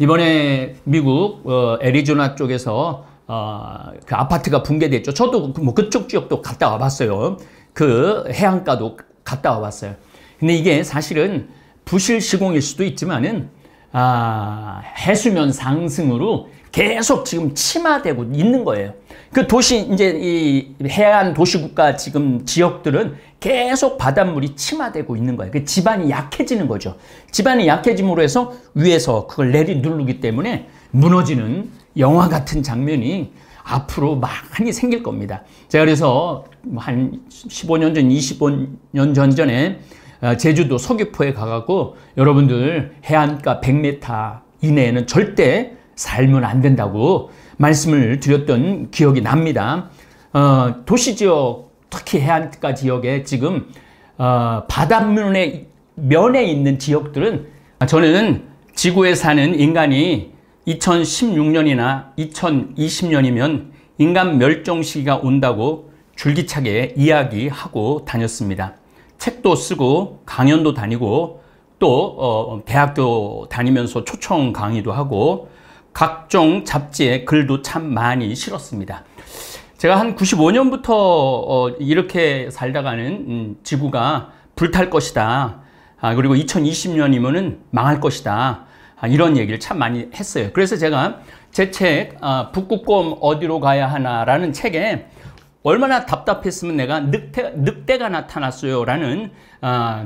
이번에 미국 어, 애리조나 쪽에서 어, 그 아파트가 붕괴됐죠. 저도 그 뭐 그쪽 지역도 갔다 와봤어요. 그 해안가도 갔다 와봤어요. 근데 이게 사실은 부실 시공일 수도 있지만은 아, 해수면 상승으로 계속 지금 침하되고 있는 거예요. 그 도시 이제 이 해안 도시국가 지금 지역들은 계속 바닷물이 침하되고 있는 거예요. 그 지반이 약해지는 거죠. 지반이 약해짐으로 해서 위에서 그걸 내리 누르기 때문에 무너지는 영화 같은 장면이 앞으로 많이 생길 겁니다. 제가 그래서 한 15년 전, 25년 전 전에 어, 제주도 서귀포에 가갖고 여러분들 해안가 100m 이내에는 절대 살면 안 된다고 말씀을 드렸던 기억이 납니다. 어, 도시 지역, 특히 해안가 지역에 지금 어, 바닷면에 면에 있는 지역들은 저는 지구에 사는 인간이 2016년이나 2020년이면 인간 멸종 시기가 온다고 줄기차게 이야기하고 다녔습니다. 책도 쓰고 강연도 다니고 또 어, 대학교 다니면서 초청 강의도 하고 각종 잡지에 글도 참 많이 실었습니다. 제가 한 95년부터 어, 이렇게 살다가는 음, 지구가 불탈 것이다. 아, 그리고 2020년이면은 망할 것이다. 아, 이런 얘기를 참 많이 했어요. 그래서 제가 제 책, 아, 북극곰 어디로 가야 하나라는 책에 얼마나 답답했으면 내가 늑대, 늑대가 나타났어요. 라는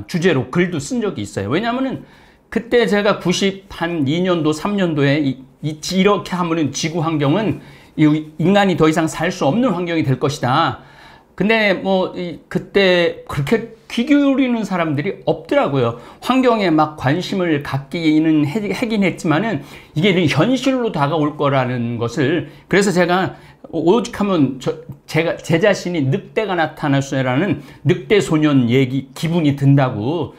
주제로 글도 쓴 적이 있어요. 왜냐면은 그때 제가 92년도, 3년도에 이, 렇게 하면은 지구 환경은 인간이 더 이상 살 수 없는 환경이 될 것이다. 근데 뭐 그때 그렇게 귀 기울이는 사람들이 없더라고요. 환경에 막 관심을 갖기는 하긴 했지만은 이게 현실로 다가올 거라는 것을 그래서 제가 오죽하면 저, 제가 제 자신이 늑대가 나타났어라는 늑대 소년 얘기 기분이 든다고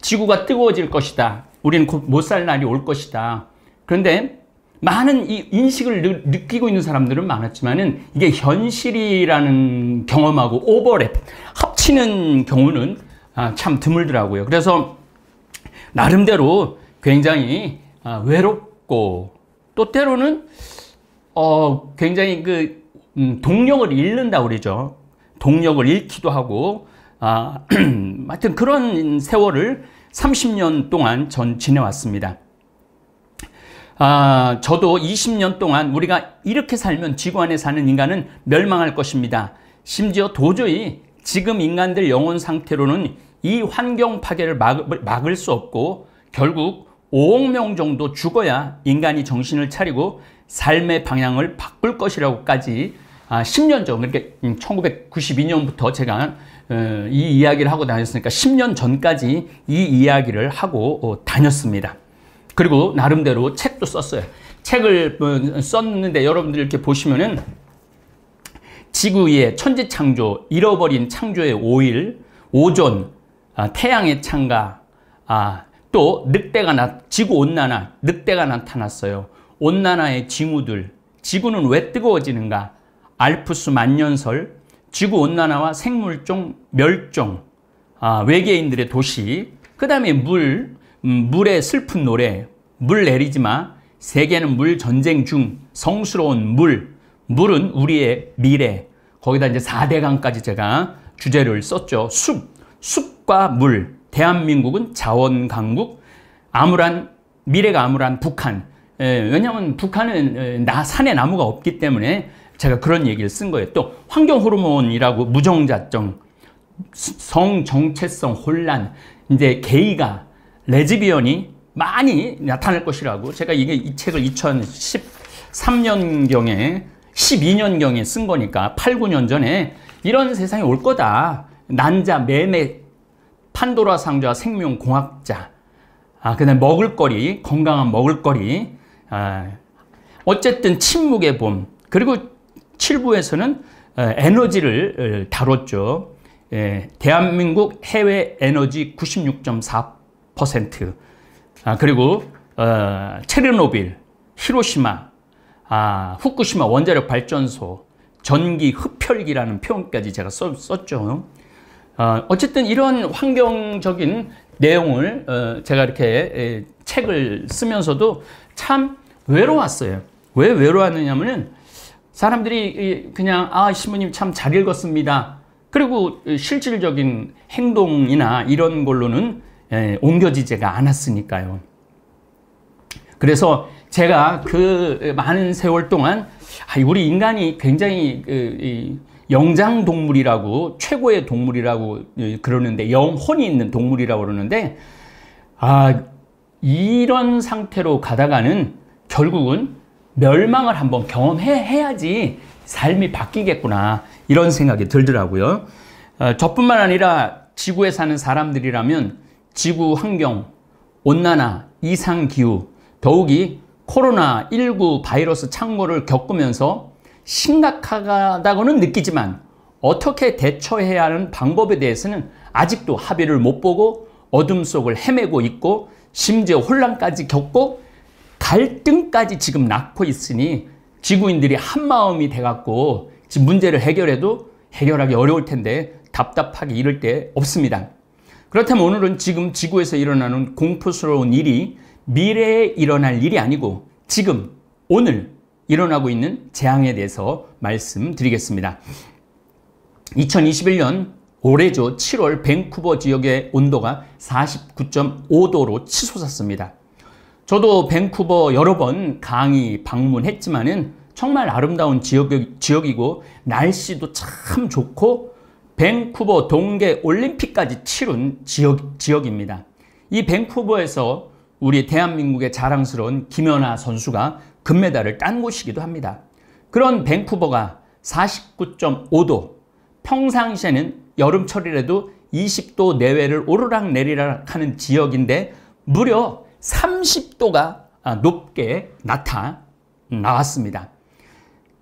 지구가 뜨거워질 것이다. 우리는 곧 못 살 날이 올 것이다. 그런데 많은 이 인식을 느끼고 있는 사람들은 많았지만은 이게 현실이라는 경험하고 오버랩 합치는 경우는 아, 참 드물더라고요. 그래서 나름대로 굉장히 아, 외롭고 또 때로는 어, 굉장히 그 음, 동력을 잃는다 그러죠. 동력을 잃기도 하고 아, 하여튼 그런 세월을 30년 동안 전 지내왔습니다. 아, 저도 20년 동안 우리가 이렇게 살면 지구 안에 사는 인간은 멸망할 것입니다. 심지어 도저히 지금 인간들 영혼 상태로는 이 환경 파괴를 막을, 막을 수 없고 결국 5억 명 정도 죽어야 인간이 정신을 차리고 삶의 방향을 바꿀 것이라고까지 아, 10년 전, 그러니까 1992년부터 음, 제가 어, 이 이야기를 하고 다녔으니까 10년 전까지 이 이야기를 하고 어, 다녔습니다. 그리고 나름대로 책도 썼어요. 책을 썼는데 여러분들 이렇게 보시면은 지구의 천지 창조, 잃어버린 창조의 5일, 오존, 아, 태양의 창가, 아, 또 늑대가 나, 지구 온난화, 늑대가 나타났어요. 온난화의 징후들, 지구는 왜 뜨거워지는가? 알프스 만년설, 지구 온난화와 생물종 멸종, 아, 외계인들의 도시, 그 다음에 물, 음, 물의 슬픈 노래, 물 내리지 마, 세계는 물 전쟁 중, 성스러운 물, 물은 우리의 미래. 거기다 이제 4대강까지 제가 주제를 썼죠. 숲, 숲과 물, 대한민국은 자원 강국, 암울한, 미래가 암울한 북한. 에, 왜냐하면 북한은 나, 산에 나무가 없기 때문에 제가 그런 얘기를 쓴 거예요. 또 환경 호르몬이라고 무정자정, 성 정체성 혼란, 이제 게이가 레즈비언이 많이 나타날 것이라고 제가 이게 이 책을 2013년경에 12년경에 쓴 거니까 8, 9년 전에 이런 세상이 올 거다. 난자, 매매, 판도라 상자, 생명, 공학자, 아, 그 다음에 먹을거리, 건강한 먹을거리, 아, 어쨌든 침묵의 봄, 그리고 7부에서는 어, 에너지를 어, 다뤘죠. 예, 대한민국 해외 에너지 96.4% 아, 그리고 어, 체르노빌, 히로시마, 아, 후쿠시마 원자력 발전소, 전기 흡혈기라는 표현까지 제가 써, 썼죠. 어, 어쨌든 이런 환경적인 내용을 어, 제가 이렇게 책을 쓰면서도 참 외로웠어요. 왜 외로웠느냐면은 사람들이 그냥 아 신부님 참 잘 읽었습니다. 그리고 실질적인 행동이나 이런 걸로는 예, 옮겨지지가 않았으니까요. 그래서 제가 그 많은 세월 동안 아, 우리 인간이 굉장히 그 영장 동물이라고 최고의 동물이라고 그러는데 영혼이 있는 동물이라고 그러는데 아 이런 상태로 가다가는 결국은 멸망을 한번 경험해야지 삶이 바뀌겠구나 이런 생각이 들더라고요. 아, 저뿐만 아니라 지구에 사는 사람들이라면 지구 환경, 온난화, 이상기후, 더욱이 코로나19 바이러스 창궐을 겪으면서 심각하다고는 느끼지만 어떻게 대처해야 하는 방법에 대해서는 아직도 합의를 못 보고 어둠 속을 헤매고 있고 심지어 혼란까지 겪고 갈등까지 지금 낳고 있으니 지구인들이 한마음이 돼갖고 지금 문제를 해결해도 해결하기 어려울 텐데 답답하기 이럴 때 없습니다. 그렇다면 오늘은 지금 지구에서 일어나는 공포스러운 일이 미래에 일어날 일이 아니고 지금, 오늘 일어나고 있는 재앙에 대해서 말씀드리겠습니다. 2021년 올해죠. 7월 밴쿠버 지역의 온도가 49.5도로 치솟았습니다. 저도 밴쿠버 여러 번 강의 방문했지만은 정말 아름다운 지역, 지역이고 날씨도 참 좋고 밴쿠버 동계 올림픽까지 치룬 지역, 지역입니다. 이 밴쿠버에서 우리 대한민국의 자랑스러운 김연아 선수가 금메달을 딴 곳이기도 합니다. 그런 밴쿠버가 49.5도, 평상시에는 여름철이라도 20도 내외를 오르락 내리락 하는 지역인데 무려 30도가 아, 높게 나타 나왔습니다.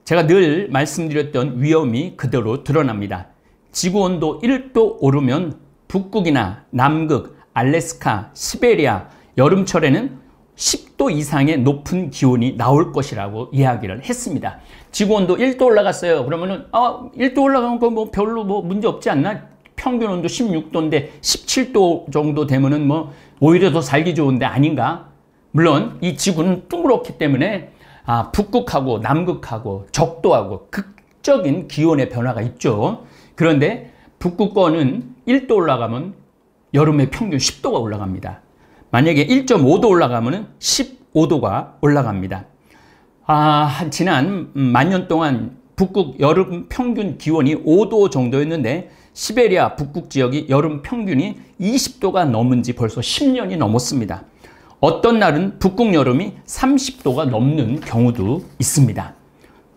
제가 늘 말씀드렸던 위험이 그대로 드러납니다. 지구 온도 1도 오르면 북극이나 남극, 알래스카, 시베리아 여름철에는 10도 이상의 높은 기온이 나올 것이라고 이야기를 했습니다. 지구 온도 1도 올라갔어요. 그러면은 어, 1도 올라간 건뭐 별로 뭐 문제 없지 않나? 평균 온도 16도인데 17도 정도 되면은 뭐 오히려 더 살기 좋은데 아닌가? 물론 이 지구는 둥그렇기 때문에 아, 북극하고 남극하고 적도하고 극적인 기온의 변화가 있죠. 그런데 북극권은 1도 올라가면 여름에 평균 10도가 올라갑니다. 만약에 1.5도 올라가면 15도가 올라갑니다. 아, 지난 음, 만년 동안 북극 여름 평균 기온이 5도 정도였는데 시베리아 북극 지역이 여름 평균이 20도가 넘은 지 벌써 10년이 넘었습니다. 어떤 날은 북극 여름이 30도가 넘는 경우도 있습니다.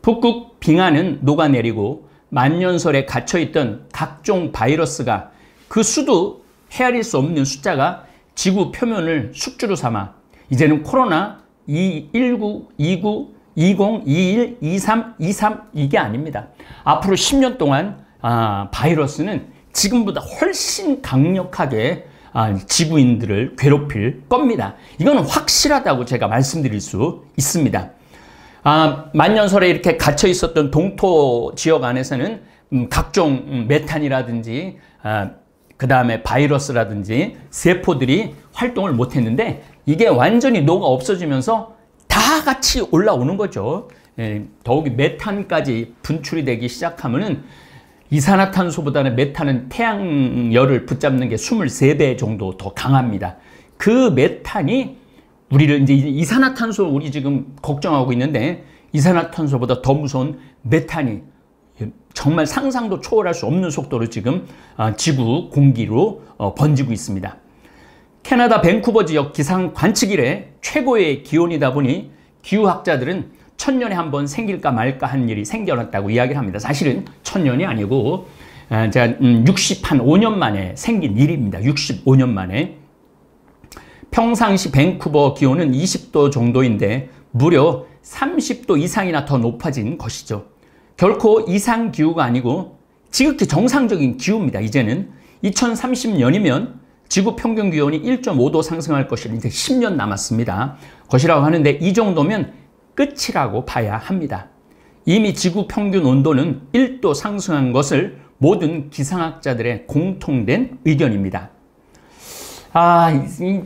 북극 빙하는 녹아내리고 만년설에 갇혀있던 각종 바이러스가 그 수도 헤아릴 수 없는 숫자가 지구 표면을 숙주로 삼아 이제는 코로나 219, 29, 20, 21, 23, 23 이게 아닙니다. 앞으로 10년 동안 아, 바이러스는 지금보다 훨씬 강력하게 아, 지구인들을 괴롭힐 겁니다. 이거는 확실하다고 제가 말씀드릴 수 있습니다. 아, 만년설에 이렇게 갇혀 있었던 동토 지역 안에서는 음, 각종 음, 메탄이라든지 아, 그 다음에 바이러스라든지 세포들이 활동을 못했는데 이게 완전히 녹아 없어지면서 다 같이 올라오는 거죠. 예, 더욱이 메탄까지 분출이 되기 시작하면은 이산화탄소보다는 메탄은 태양열을 붙잡는 게 23배 정도 더 강합니다. 그 메탄이 우리를 이제 이산화탄소 우리 지금 걱정하고 있는데 이산화탄소보다 더 무서운 메탄이 정말 상상도 초월할 수 없는 속도로 지금 아, 지구 공기로 어, 번지고 있습니다. 캐나다 밴쿠버 지역 기상 관측 일에 최고의 기온이다 보니 기후학자들은 천년에 한 번 생길까 말까 한 일이 생겨났다고 이야기를 합니다. 사실은 천년이 아니고 아, 제가 6 음, 5년 만에 생긴 일입니다. 65년 만에. 평상시 밴쿠버 기온은 20도 정도인데 무려 30도 이상이나 더 높아진 것이죠. 결코 이상 기후가 아니고 지극히 정상적인 기후입니다. 이제는 2030년이면 지구 평균 기온이 1.5도 상승할 것이니 10년 남았습니다. 것이라고 하는데 이 정도면 끝이라고 봐야 합니다. 이미 지구 평균 온도는 1도 상승한 것을 모든 기상학자들의 공통된 의견입니다. 아,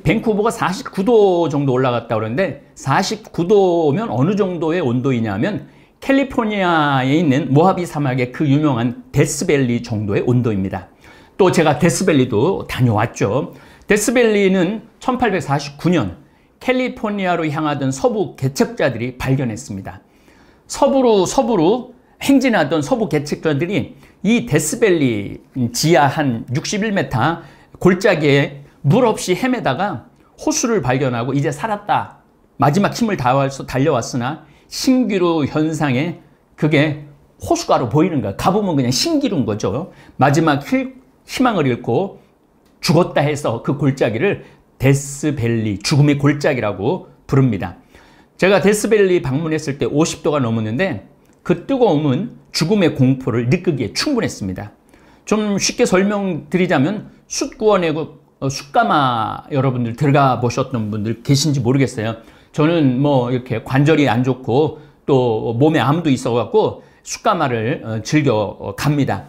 밴쿠버가 49도 정도 올라갔다 그러는데 49도면 어느 정도의 온도이냐면 캘리포니아에 있는 모하비 사막의 그 유명한 데스밸리 정도의 온도입니다. 또 제가 데스밸리도 다녀왔죠. 데스밸리는 1849년 캘리포니아로 향하던 서부 개척자들이 발견했습니다. 서부로 서부로 행진하던 서부 개척자들이 이 데스밸리 지하 한 61m 골짜기에 물 없이 헤매다가 호수를 발견하고 이제 살았다. 마지막 힘을 다해서 달려왔으나 신기루 현상에 그게 호수가로 보이는 거야. 가보면 그냥 신기루인 거죠. 마지막 희망을 잃고 죽었다 해서 그 골짜기를 데스밸리, 죽음의 골짜기라고 부릅니다. 제가 데스밸리 방문했을 때 50도가 넘었는데 그 뜨거움은 죽음의 공포를 느끼기에 충분했습니다. 좀 쉽게 설명드리자면 숯구원의 그 어, 숙가마 여러분들 들어가 보셨던 분들 계신지 모르겠어요. 저는 뭐 이렇게 관절이 안 좋고 또 몸에 암도 있어갖고 숙가마를 어, 즐겨 어, 갑니다.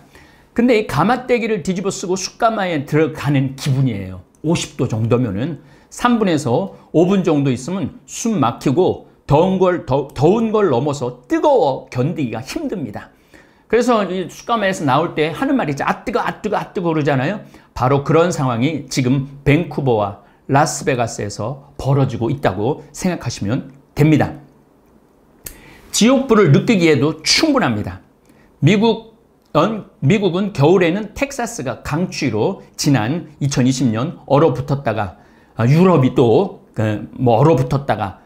근데 이 가마떼기를 뒤집어 쓰고 숙가마에 들어가는 기분이에요. 50도 정도면은 3분에서 5분 정도 있으면 숨 막히고 더운 걸, 더, 더운 걸 넘어서 뜨거워 견디기가 힘듭니다. 그래서 이 슈가마에서 나올 때 하는 말이 있죠. 아뜨거 아뜨거 아뜨거 그러잖아요. 바로 그런 상황이 지금 밴쿠버와 라스베가스에서 벌어지고 있다고 생각하시면 됩니다. 지옥불을 느끼기에도 충분합니다. 미국, 어, 미국은 겨울에는 텍사스가 강추위로 지난 2020년 얼어붙었다가 아, 유럽이 또뭐 그, 얼어붙었다가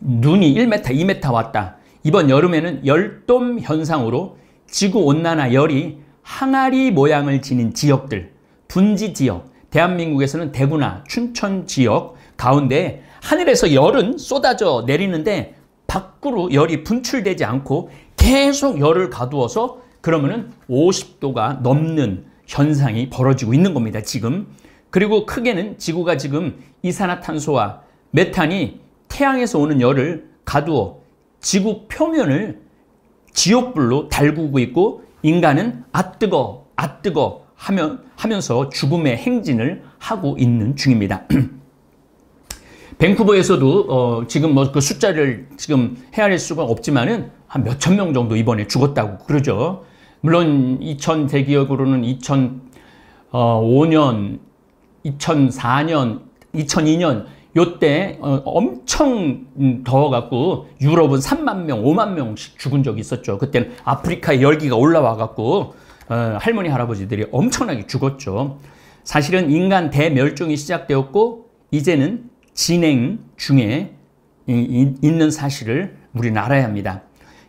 눈이 1m, 2m 왔다. 이번 여름에는 열돔 현상으로 지구온난화 열이 항아리 모양을 지닌 지역들, 분지 지역, 대한민국에서는 대구나 춘천 지역 가운데 하늘에서 열은 쏟아져 내리는데 밖으로 열이 분출되지 않고 계속 열을 가두어서 그러면은 50도가 넘는 현상이 벌어지고 있는 겁니다, 지금. 그리고 크게는 지구가 지금 이산화탄소와 메탄이 태양에서 오는 열을 가두어 지구 표면을 지옥불로 달구고 있고 인간은 아뜨거 아뜨거 하면, 하면서 죽음의 행진을 하고 있는 중입니다. 밴쿠버에서도 어, 지금 뭐 그 숫자를 지금 헤아릴 수가 없지만은 한 몇 천 명 정도 이번에 죽었다고 그러죠. 물론 2000 대기억으로는 2005년, 어, 2004년, 2002년 요때 어, 엄청 음, 더워갖고 유럽은 3만 명, 5만 명씩 죽은 적이 있었죠. 그때는 아프리카의 열기가 올라와갖고 어, 할머니, 할아버지들이 엄청나게 죽었죠. 사실은 인간 대멸종이 시작되었고 이제는 진행 중에 있는 사실을 우리는 알아야 합니다.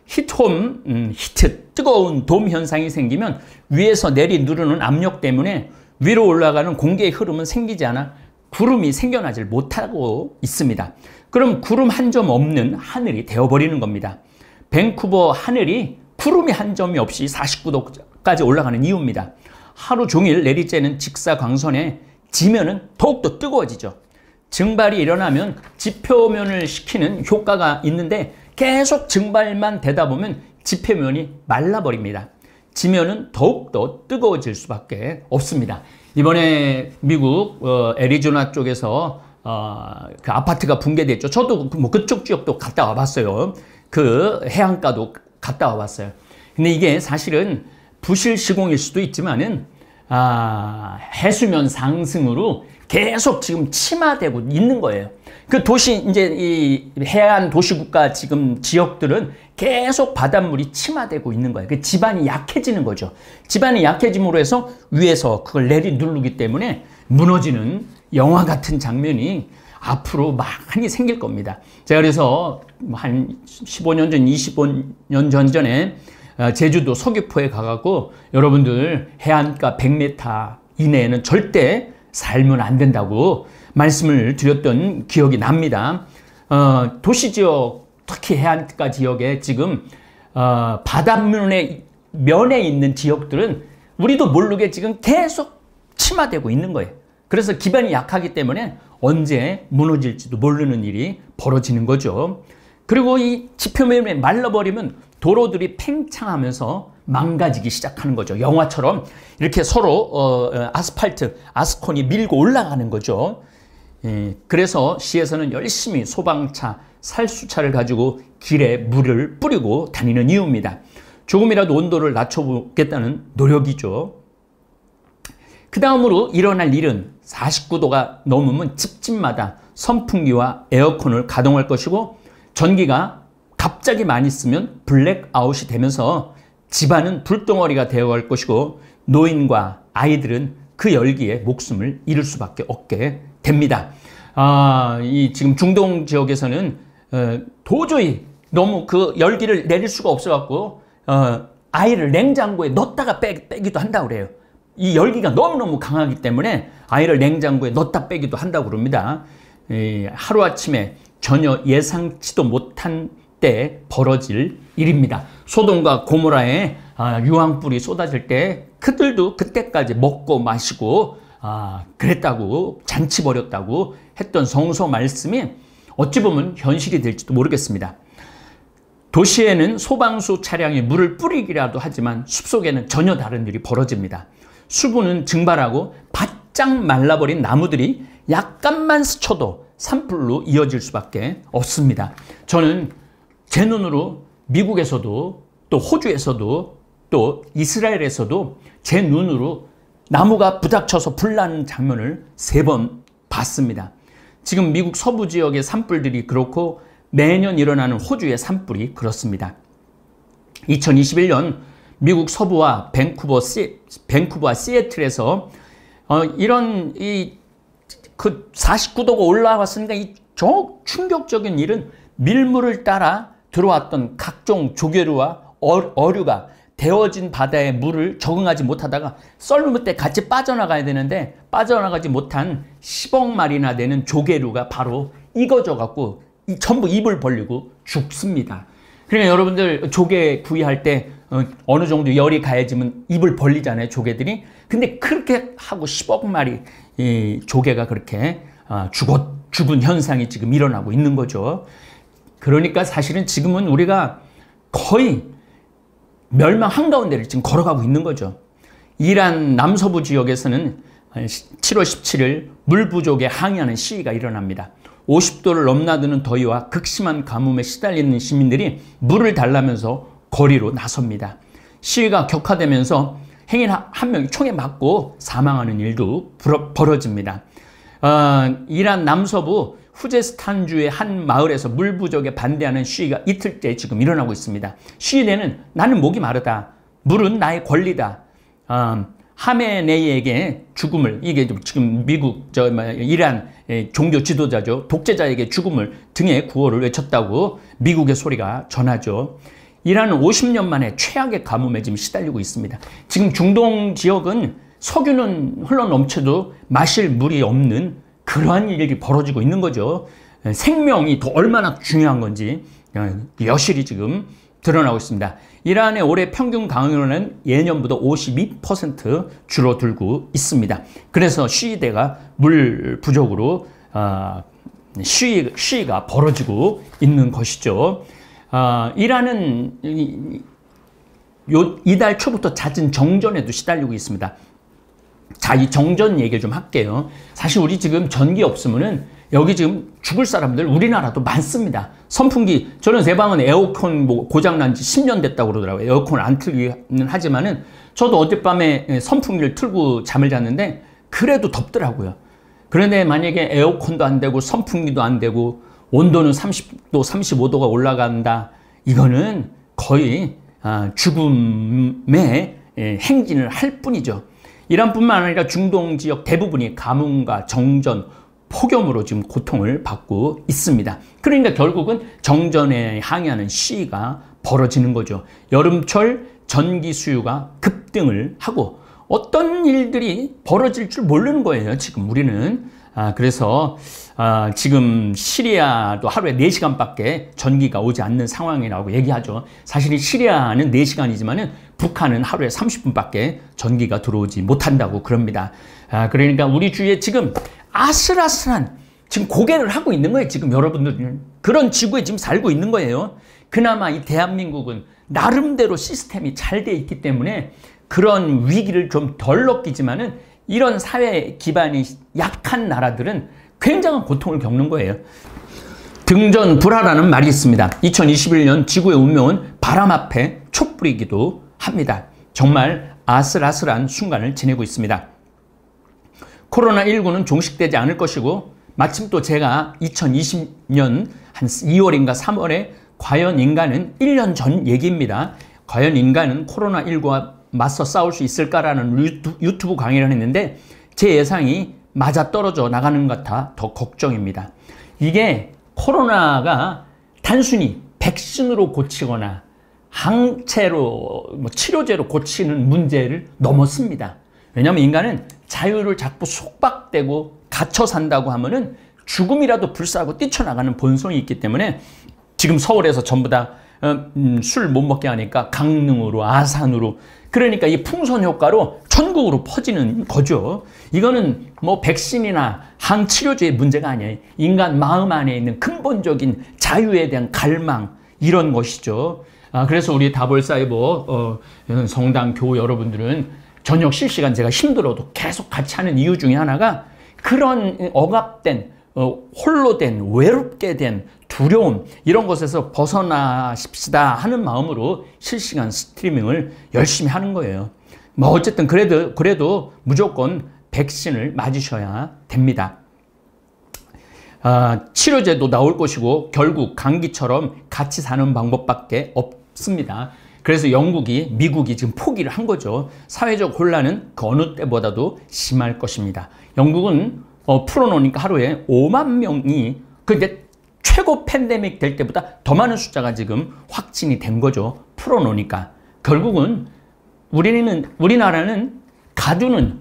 히트홈, 음, 히트, 뜨거운 돔 현상이 생기면 위에서 내리 누르는 압력 때문에 위로 올라가는 공기의 흐름은 생기지 않아 구름이 생겨나질 못하고 있습니다. 그럼 구름 한 점 없는 하늘이 되어버리는 겁니다. 밴쿠버 하늘이 구름이 한 점이 없이 49도까지 올라가는 이유입니다. 하루 종일 내리쬐는 직사광선에 지면은 더욱더 뜨거워지죠. 증발이 일어나면 지표면을 식히는 효과가 있는데 계속 증발만 되다 보면 지표면이 말라버립니다. 지면은 더욱더 뜨거워질 수밖에 없습니다. 이번에 미국 어, 애리조나 쪽에서 어, 그 아파트가 붕괴됐죠. 저도 그 뭐 그쪽 지역도 갔다 와봤어요. 그 해안가도 갔다 와봤어요. 근데 이게 사실은 부실 시공일 수도 있지만은 아, 해수면 상승으로 계속 지금 침하되고 있는 거예요. 그 도시 이제 이 해안 도시국가 지금 지역들은 계속 바닷물이 침하되고 있는 거예요. 그 지반이 약해지는 거죠. 지반이 약해짐으로 해서 위에서 그걸 내리 누르기 때문에 무너지는 영화 같은 장면이 앞으로 많이 생길 겁니다. 제가 그래서 한 15년 전, 25년 전 전에 어, 제주도 서귀포에 가갖고 여러분들 해안가 100m 이내에는 절대 살면 안 된다고 말씀을 드렸던 기억이 납니다. 어, 도시 지역, 특히 해안가 지역에 지금 어, 바닷면에 면에 있는 지역들은 우리도 모르게 지금 계속 침하되고 있는 거예요. 그래서 기반이 약하기 때문에 언제 무너질지도 모르는 일이 벌어지는 거죠. 그리고 이 지표면에 말라버리면 도로들이 팽창하면서 망가지기 시작하는 거죠. 영화처럼 이렇게 서로 어, 어, 아스팔트, 아스콘이 밀고 올라가는 거죠. 예, 그래서 시에서는 열심히 소방차, 살수차를 가지고 길에 물을 뿌리고 다니는 이유입니다. 조금이라도 온도를 낮춰보겠다는 노력이죠. 그 다음으로 일어날 일은 49도가 넘으면 집집마다 선풍기와 에어컨을 가동할 것이고 전기가 갑자기 많이 쓰면 블랙아웃이 되면서 집안은 불덩어리가 되어갈 것이고 노인과 아이들은 그 열기에 목숨을 잃을 수밖에 없게 됩니다. 아, 이 지금 중동 지역에서는 어, 도저히 너무 그 열기를 내릴 수가 없어갖고 어, 아이를 냉장고에 넣었다가 빼, 빼기도 한다 그래요. 이 열기가 너무너무 강하기 때문에 아이를 냉장고에 넣었다 빼기도 한다 그럽니다. 하루아침에 전혀 예상치도 못한 때 벌어질 일입니다. 소돔과 고모라의 아, 유황불이 쏟아질 때 그들도 그때까지 먹고 마시고 아, 그랬다고 잔치 버렸다고 했던 성서 말씀이 어찌 보면 현실이 될지도 모르겠습니다. 도시에는 소방수 차량이 물을 뿌리기라도 하지만 숲속에는 전혀 다른 일이 벌어집니다. 수분은 증발하고 바짝 말라버린 나무들이 약간만 스쳐도 산불로 이어질 수밖에 없습니다. 저는 제 눈으로 미국에서도 또 호주에서도 또 이스라엘에서도 제 눈으로 나무가 부닥쳐서 불나는 장면을 세 번 봤습니다. 지금 미국 서부 지역의 산불들이 그렇고 매년 일어나는 호주의 산불이 그렇습니다. 2021년 미국 서부와 밴쿠버, 시, 밴쿠버와 시애틀에서 어, 이런 이그 49도가 올라왔으니까 이저 충격적인 일은 밀물을 따라 들어왔던 각종 조개류와 어류가 데워진 바다의 물을 적응하지 못하다가 썰물 때 같이 빠져나가야 되는데 빠져나가지 못한 10억 마리나 되는 조개류가 바로 익어져 갖고 전부 입을 벌리고 죽습니다. 그러니까 여러분들 조개 구이할 때 어, 어느 정도 열이 가해지면 입을 벌리잖아요 조개들이 근데 그렇게 하고 10억 마리 이 조개가 그렇게 아, 죽어 죽은 현상이 지금 일어나고 있는 거죠. 그러니까 사실은 지금은 우리가 거의 멸망 한가운데를 지금 걸어가고 있는 거죠. 이란 남서부 지역에서는 7월 17일 물 부족에 항의하는 시위가 일어납니다. 50도를 넘나드는 더위와 극심한 가뭄에 시달리는 시민들이 물을 달라면서 거리로 나섭니다. 시위가 격화되면서 행인 한 명이 총에 맞고 사망하는 일도 벌어집니다. 어, 이란 남서부 후제스탄주의 한 마을에서 물 부족에 반대하는 시위가 이틀째 지금 일어나고 있습니다. 시위대는 나는 목이 마르다. 물은 나의 권리다. 어, 하메네이에게 죽음을 이게 지금 미국 저 뭐, 이란 예, 종교 지도자죠 독재자에게 죽음을 등의 구호를 외쳤다고 미국의 소리가 전하죠. 이란 50년 만에 최악의 가뭄에 지금 시달리고 있습니다. 지금 중동 지역은 석유는 흘러 넘쳐도 마실 물이 없는 그러한 일이 벌어지고 있는 거죠. 생명이 더 얼마나 중요한 건지 어, 여실히 지금 드러나고 있습니다. 이란의 올해 평균 강우량 예년보다 52% 줄어들고 있습니다. 그래서 시위대가 물 부족으로 아, 시위, 시위가 벌어지고 있는 것이죠. 어, 아, 이란은 요, 이달 초부터 잦은 정전에도 시달리고 있습니다. 자, 이 정전 얘기를 좀 할게요. 사실 우리 지금 전기 없으면은 여기 지금 죽을 사람들 우리나라도 많습니다. 선풍기, 저는 제 방은 에어컨 뭐 고장난 지 10년 됐다고 그러더라고요. 에어컨을 안 틀기는 하지만은 저도 어젯밤에 선풍기를 틀고 잠을 잤는데 그래도 덥더라고요. 그런데 만약에 에어컨도 안 되고 선풍기도 안 되고 온도는 30도, 35도가 올라간다. 이거는 거의 아, 죽음의 예, 행진을 할 뿐이죠. 이란뿐만 아니라 중동 지역 대부분이 가뭄과 정전, 폭염으로 지금 고통을 받고 있습니다. 그러니까 결국은 정전에 항의하는 시위가 벌어지는 거죠. 여름철 전기 수요가 급등을 하고 어떤 일들이 벌어질 줄 모르는 거예요. 지금 우리는 아, 그래서 아, 지금 시리아도 하루에 4시간밖에 전기가 오지 않는 상황이라고 얘기하죠. 사실 시리아는 4시간이지만 북한은 하루에 30분밖에 전기가 들어오지 못한다고 그럽니다. 아, 그러니까 우리 주위에 지금 아슬아슬한 지금 고개를 하고 있는 거예요. 지금 여러분들 그런 지구에 지금 살고 있는 거예요. 그나마 이 대한민국은 나름대로 시스템이 잘 돼 있기 때문에 그런 위기를 좀 덜 느끼지만은 이런 사회 기반이 약한 나라들은 굉장한 고통을 겪는 거예요. 등전 불화라는 말이 있습니다. 2021년 지구의 운명은 바람 앞에 촛불이기도 합니다. 정말 아슬아슬한 순간을 지내고 있습니다. 코로나19는 종식되지 않을 것이고 마침 또 제가 2020년 한 2월인가 3월에 과연 인간은 1년 전 얘기입니다. 과연 인간은 코로나19와 맞서 싸울 수 있을까라는 유튜브 강의를 했는데 제 예상이 맞아떨어져 나가는 것 같아 더 걱정입니다. 이게 코로나가 단순히 백신으로 고치거나 항체로 뭐 치료제로 고치는 문제를 넘었습니다. 왜냐하면 인간은 자유를 자꾸 속박되고 갇혀 산다고 하면은 죽음이라도 불사하고 뛰쳐나가는 본성이 있기 때문에 지금 서울에서 전부 다 어, 음, 술못 먹게 하니까 강릉으로 아산으로 그러니까 이 풍선 효과로 천국으로 퍼지는 거죠. 이거는 뭐 백신이나 항치료제의 문제가 아니에요. 인간 마음 안에 있는 근본적인 자유에 대한 갈망 이런 것이죠. 아, 그래서 우리 다볼사이버 어, 성당 교우 여러분들은 저녁 실시간 제가 힘들어도 계속 같이 하는 이유 중에 하나가 그런 억압된 어, 홀로 된 외롭게 된 두려움 이런 것에서 벗어나십시다 하는 마음으로 실시간 스트리밍을 열심히 하는 거예요. 뭐 어쨌든 그래도 그래도 무조건 백신을 맞으셔야 됩니다. 아, 치료제도 나올 것이고 결국 감기처럼 같이 사는 방법밖에 없습니다. 그래서 영국이 미국이 지금 포기를 한 거죠. 사회적 혼란은 그 어느 때보다도 심할 것입니다. 영국은 어, 풀어놓으니까 하루에 5만 명이 근데 그 최고 팬데믹 될 때보다 더 많은 숫자가 지금 확진이 된 거죠. 풀어놓으니까. 결국은 우리는, 우리나라는 가두는,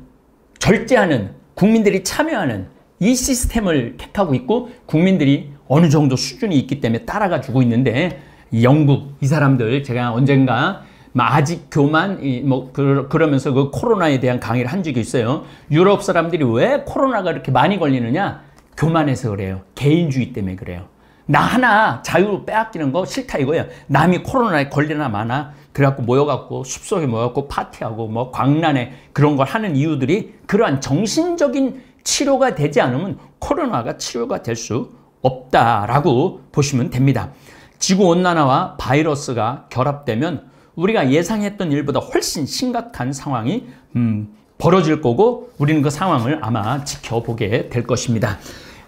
절제하는, 국민들이 참여하는 이 시스템을 택하고 있고 국민들이 어느 정도 수준이 있기 때문에 따라가 주고 있는데 영국 이 사람들 제가 언젠가 아직 교만 뭐 그러면서 그 코로나에 대한 강의를 한 적이 있어요. 유럽 사람들이 왜 코로나가 이렇게 많이 걸리느냐? 교만해서 그래요. 개인주의 때문에 그래요. 나 하나 자유로 빼앗기는 거 싫다 이거예요. 남이 코로나에 걸리나 마나 그래갖고 모여갖고 숲속에 모여갖고 파티하고 뭐 광란에 그런 걸 하는 이유들이 그러한 정신적인 치료가 되지 않으면 코로나가 치료가 될 수 없다라고 보시면 됩니다. 지구온난화와 바이러스가 결합되면 우리가 예상했던 일보다 훨씬 심각한 상황이 음, 벌어질 거고 우리는 그 상황을 아마 지켜보게 될 것입니다.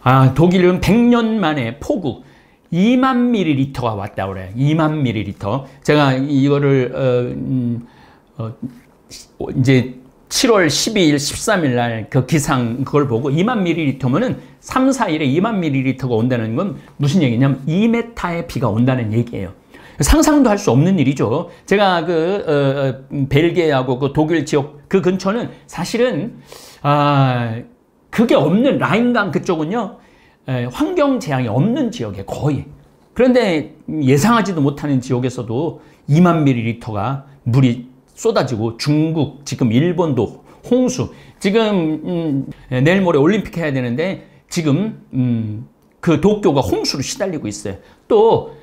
아, 독일은 100년 만에 폭우 2만 밀리리터가 왔다 그래 2만 밀리리터. 제가 이거를 어, 음, 어, 이제 7월 12일, 13일 날 그 기상 그걸 보고 2만 밀리리터면은 3, 4일에 2만 밀리리터가 온다는 건 무슨 얘기냐면 2m의 비가 온다는 얘기예요. 상상도 할 수 없는 일이죠. 제가 그 어, 어 음, 벨기에하고 그 독일 지역 그 근처는 사실은 아 그게 없는 라인강 그쪽은요. 환경 재앙이 없는 지역에 거의. 그런데 예상하지도 못하는 지역에서도 2만 밀리리터가 물이 쏟아지고 중국, 지금 일본도 홍수. 지금 음, 내일 모레 올림픽 해야 되는데 지금 음, 그 도쿄가 홍수로 시달리고 있어요. 또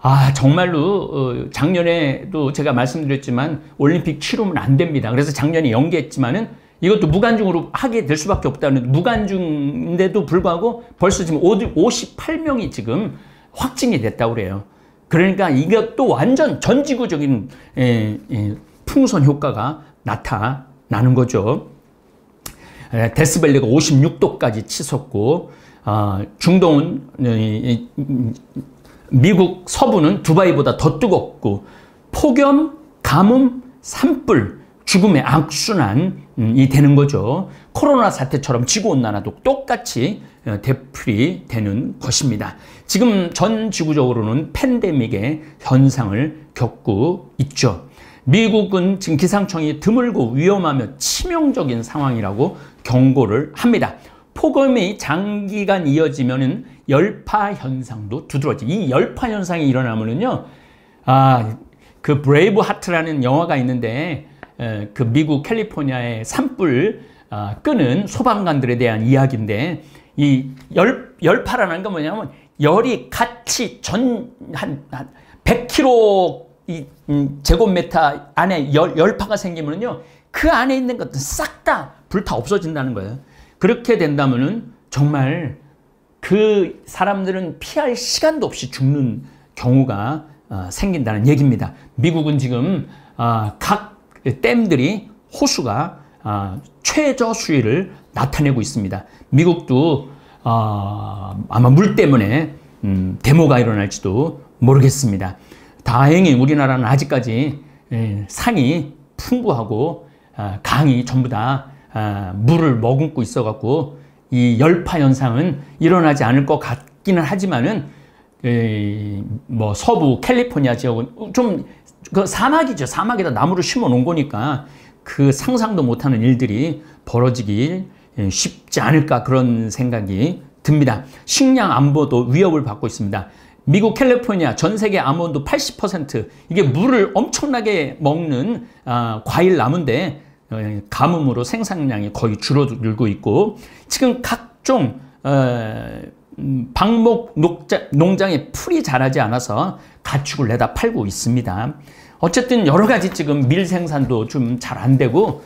아, 정말로, 어, 작년에도 제가 말씀드렸지만, 올림픽 치르면 안 됩니다. 그래서 작년에 연기했지만은, 이것도 무관중으로 하게 될 수밖에 없다는 무관중인데도 불구하고 벌써 지금 58명이 지금 확진이 됐다고 그래요. 그러니까 이것도 완전 전 지구적인 예, 예, 풍선 효과가 나타나는 거죠. 예, 데스벨리가 56도까지 치솟고 어, 중동은 미국 서부는 두바이보다 더 뜨겁고 폭염, 가뭄, 산불 죽음의 악순환이 음, 되는 거죠. 코로나 사태처럼 지구온난화도 똑같이 대풀이 어, 되는 것입니다. 지금 전 지구적으로는 팬데믹의 현상을 겪고 있죠. 미국은 지금 기상청이 드물고 위험하며 치명적인 상황이라고 경고를 합니다. 폭염이 장기간 이어지면 은 열파 현상도 두드러지이 열파 현상이 일어나면은요. 아, 그 브레이브 하트라는 영화가 있는데 예, 그 미국 캘리포니아의 산불 아, 끄는 소방관들에 대한 이야기인데 이 열, 열파라는 건 뭐냐면 열이 같이 전한한1 0 0 k g 이 음, 제곱미터 안에 열, 열파가 생기면요 그 안에 있는 것들 싹 다 불타 없어진다는 거예요. 그렇게 된다면은 정말 그 사람들은 피할 시간도 없이 죽는 경우가 어, 생긴다는 얘기입니다. 미국은 지금 어, 각 댐들이 호수가 아, 최저 수위를 나타내고 있습니다. 미국도 아, 아마 물 때문에 음, 데모가 일어날지도 모르겠습니다. 다행히 우리나라는 아직까지 에, 예, 산이 풍부하고 아, 강이 전부 다 아, 물을 머금고 있어갖고 이 열파 현상은 일어나지 않을 것 같기는 하지만은 에, 뭐 서부 캘리포니아 지역은 좀그 사막이죠. 사막에다 나무를 심어 놓은 거니까 그 상상도 못하는 일들이 벌어지길 예, 쉽지 않을까 그런 생각이 듭니다. 식량 안보도 위협을 받고 있습니다. 미국 캘리포니아 전 세계 아몬드 80% 이게 물을 엄청나게 먹는 아, 과일 나무인데 어, 가뭄으로 생산량이 거의 줄어들고 있고 지금 각종 어, 음, 방목 농장, 에 풀이 자라지 않아서 가축을 내다 팔고 있습니다. 어쨌든 여러 가지 지금 밀 생산도 좀 잘 안 되고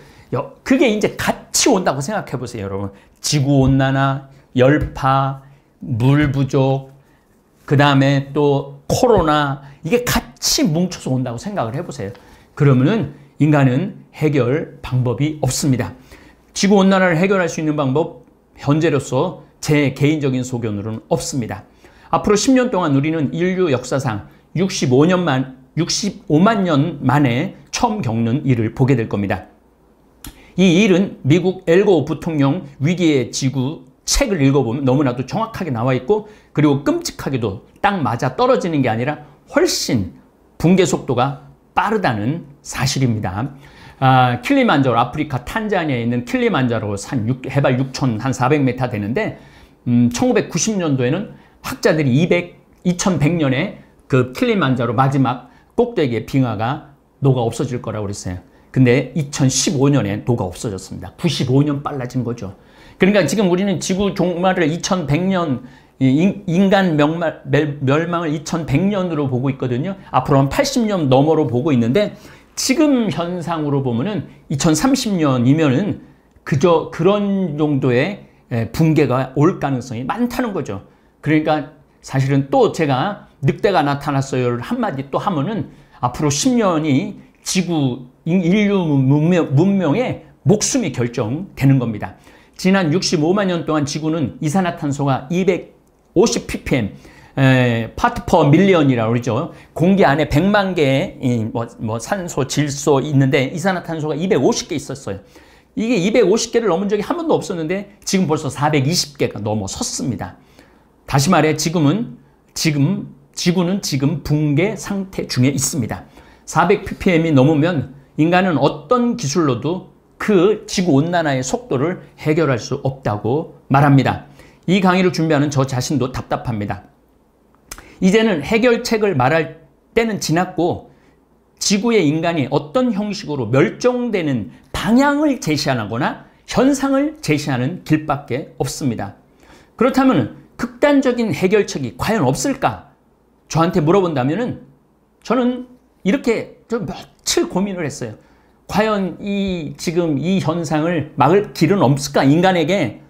그게 이제 같이 온다고 생각해 보세요, 여러분. 지구 온난화, 열파, 물 부족, 그 다음에 또 코로나 이게 같이 뭉쳐서 온다고 생각을 해보세요. 그러면은 인간은 해결 방법이 없습니다. 지구 온난화를 해결할 수 있는 방법 현재로서 제 개인적인 소견으로는 없습니다. 앞으로 10년 동안 우리는 인류 역사상 65년만 65만 년 만에 처음 겪는 일을 보게 될 겁니다. 이 일은 미국 엘고 부통령 위기의 지구 책을 읽어보면 너무나도 정확하게 나와 있고 그리고 끔찍하게도 딱 맞아 떨어지는 게 아니라 훨씬 붕괴 속도가 빠르다는 사실입니다. 아, 킬리만자로 아프리카 탄자니아에 있는 킬리만자로 산 6, 해발 6,400m 되는데 음, 1990년도에는 학자들이 200, 2100년에 그 킬리만자로 마지막 꼭대기에 빙하가 녹아 없어질 거라고 그랬어요. 근데 2015년에 녹아 없어졌습니다. 95년 빨라진 거죠. 그러니까 지금 우리는 지구 종말을 2100년 인간 명말, 멸망을 2100년으로 보고 있거든요. 앞으로 한 80년 너머로 보고 있는데 지금 현상으로 보면은 2030년이면은 그저 그런 정도의 예, 붕괴가 올 가능성이 많다는 거죠. 그러니까 사실은 또 제가 늑대가 나타났어요 한마디 또 하면은 앞으로 10년이 지구 인류 문명, 의 목숨이 결정되는 겁니다. 지난 65만 년 동안 지구는 이산화탄소가 250 ppm 에, 파트 퍼 밀리언이라고 그러죠. 공기 안에 100만 개의 뭐, 뭐 산소, 질소 있는데 이산화탄소가 250개 있었어요. 이게 250개를 넘은 적이 한 번도 없었는데 지금 벌써 420개가 넘어섰습니다. 다시 말해 지금은 지금 지구는 지금 붕괴 상태 중에 있습니다. 400ppm이 넘으면 인간은 어떤 기술로도 그 지구 온난화의 속도를 해결할 수 없다고 말합니다. 이 강의를 준비하는 저 자신도 답답합니다. 이제는 해결책을 말할 때는 지났고 지구의 인간이 어떤 형식으로 멸종되는 방향을 제시하거나 현상을 제시하는 길밖에 없습니다. 그렇다면 극단적인 해결책이 과연 없을까? 저한테 물어본다면 저는 이렇게 좀 며칠 고민을 했어요. 과연 이 지금 이 현상을 막을 길은 없을까? 인간에게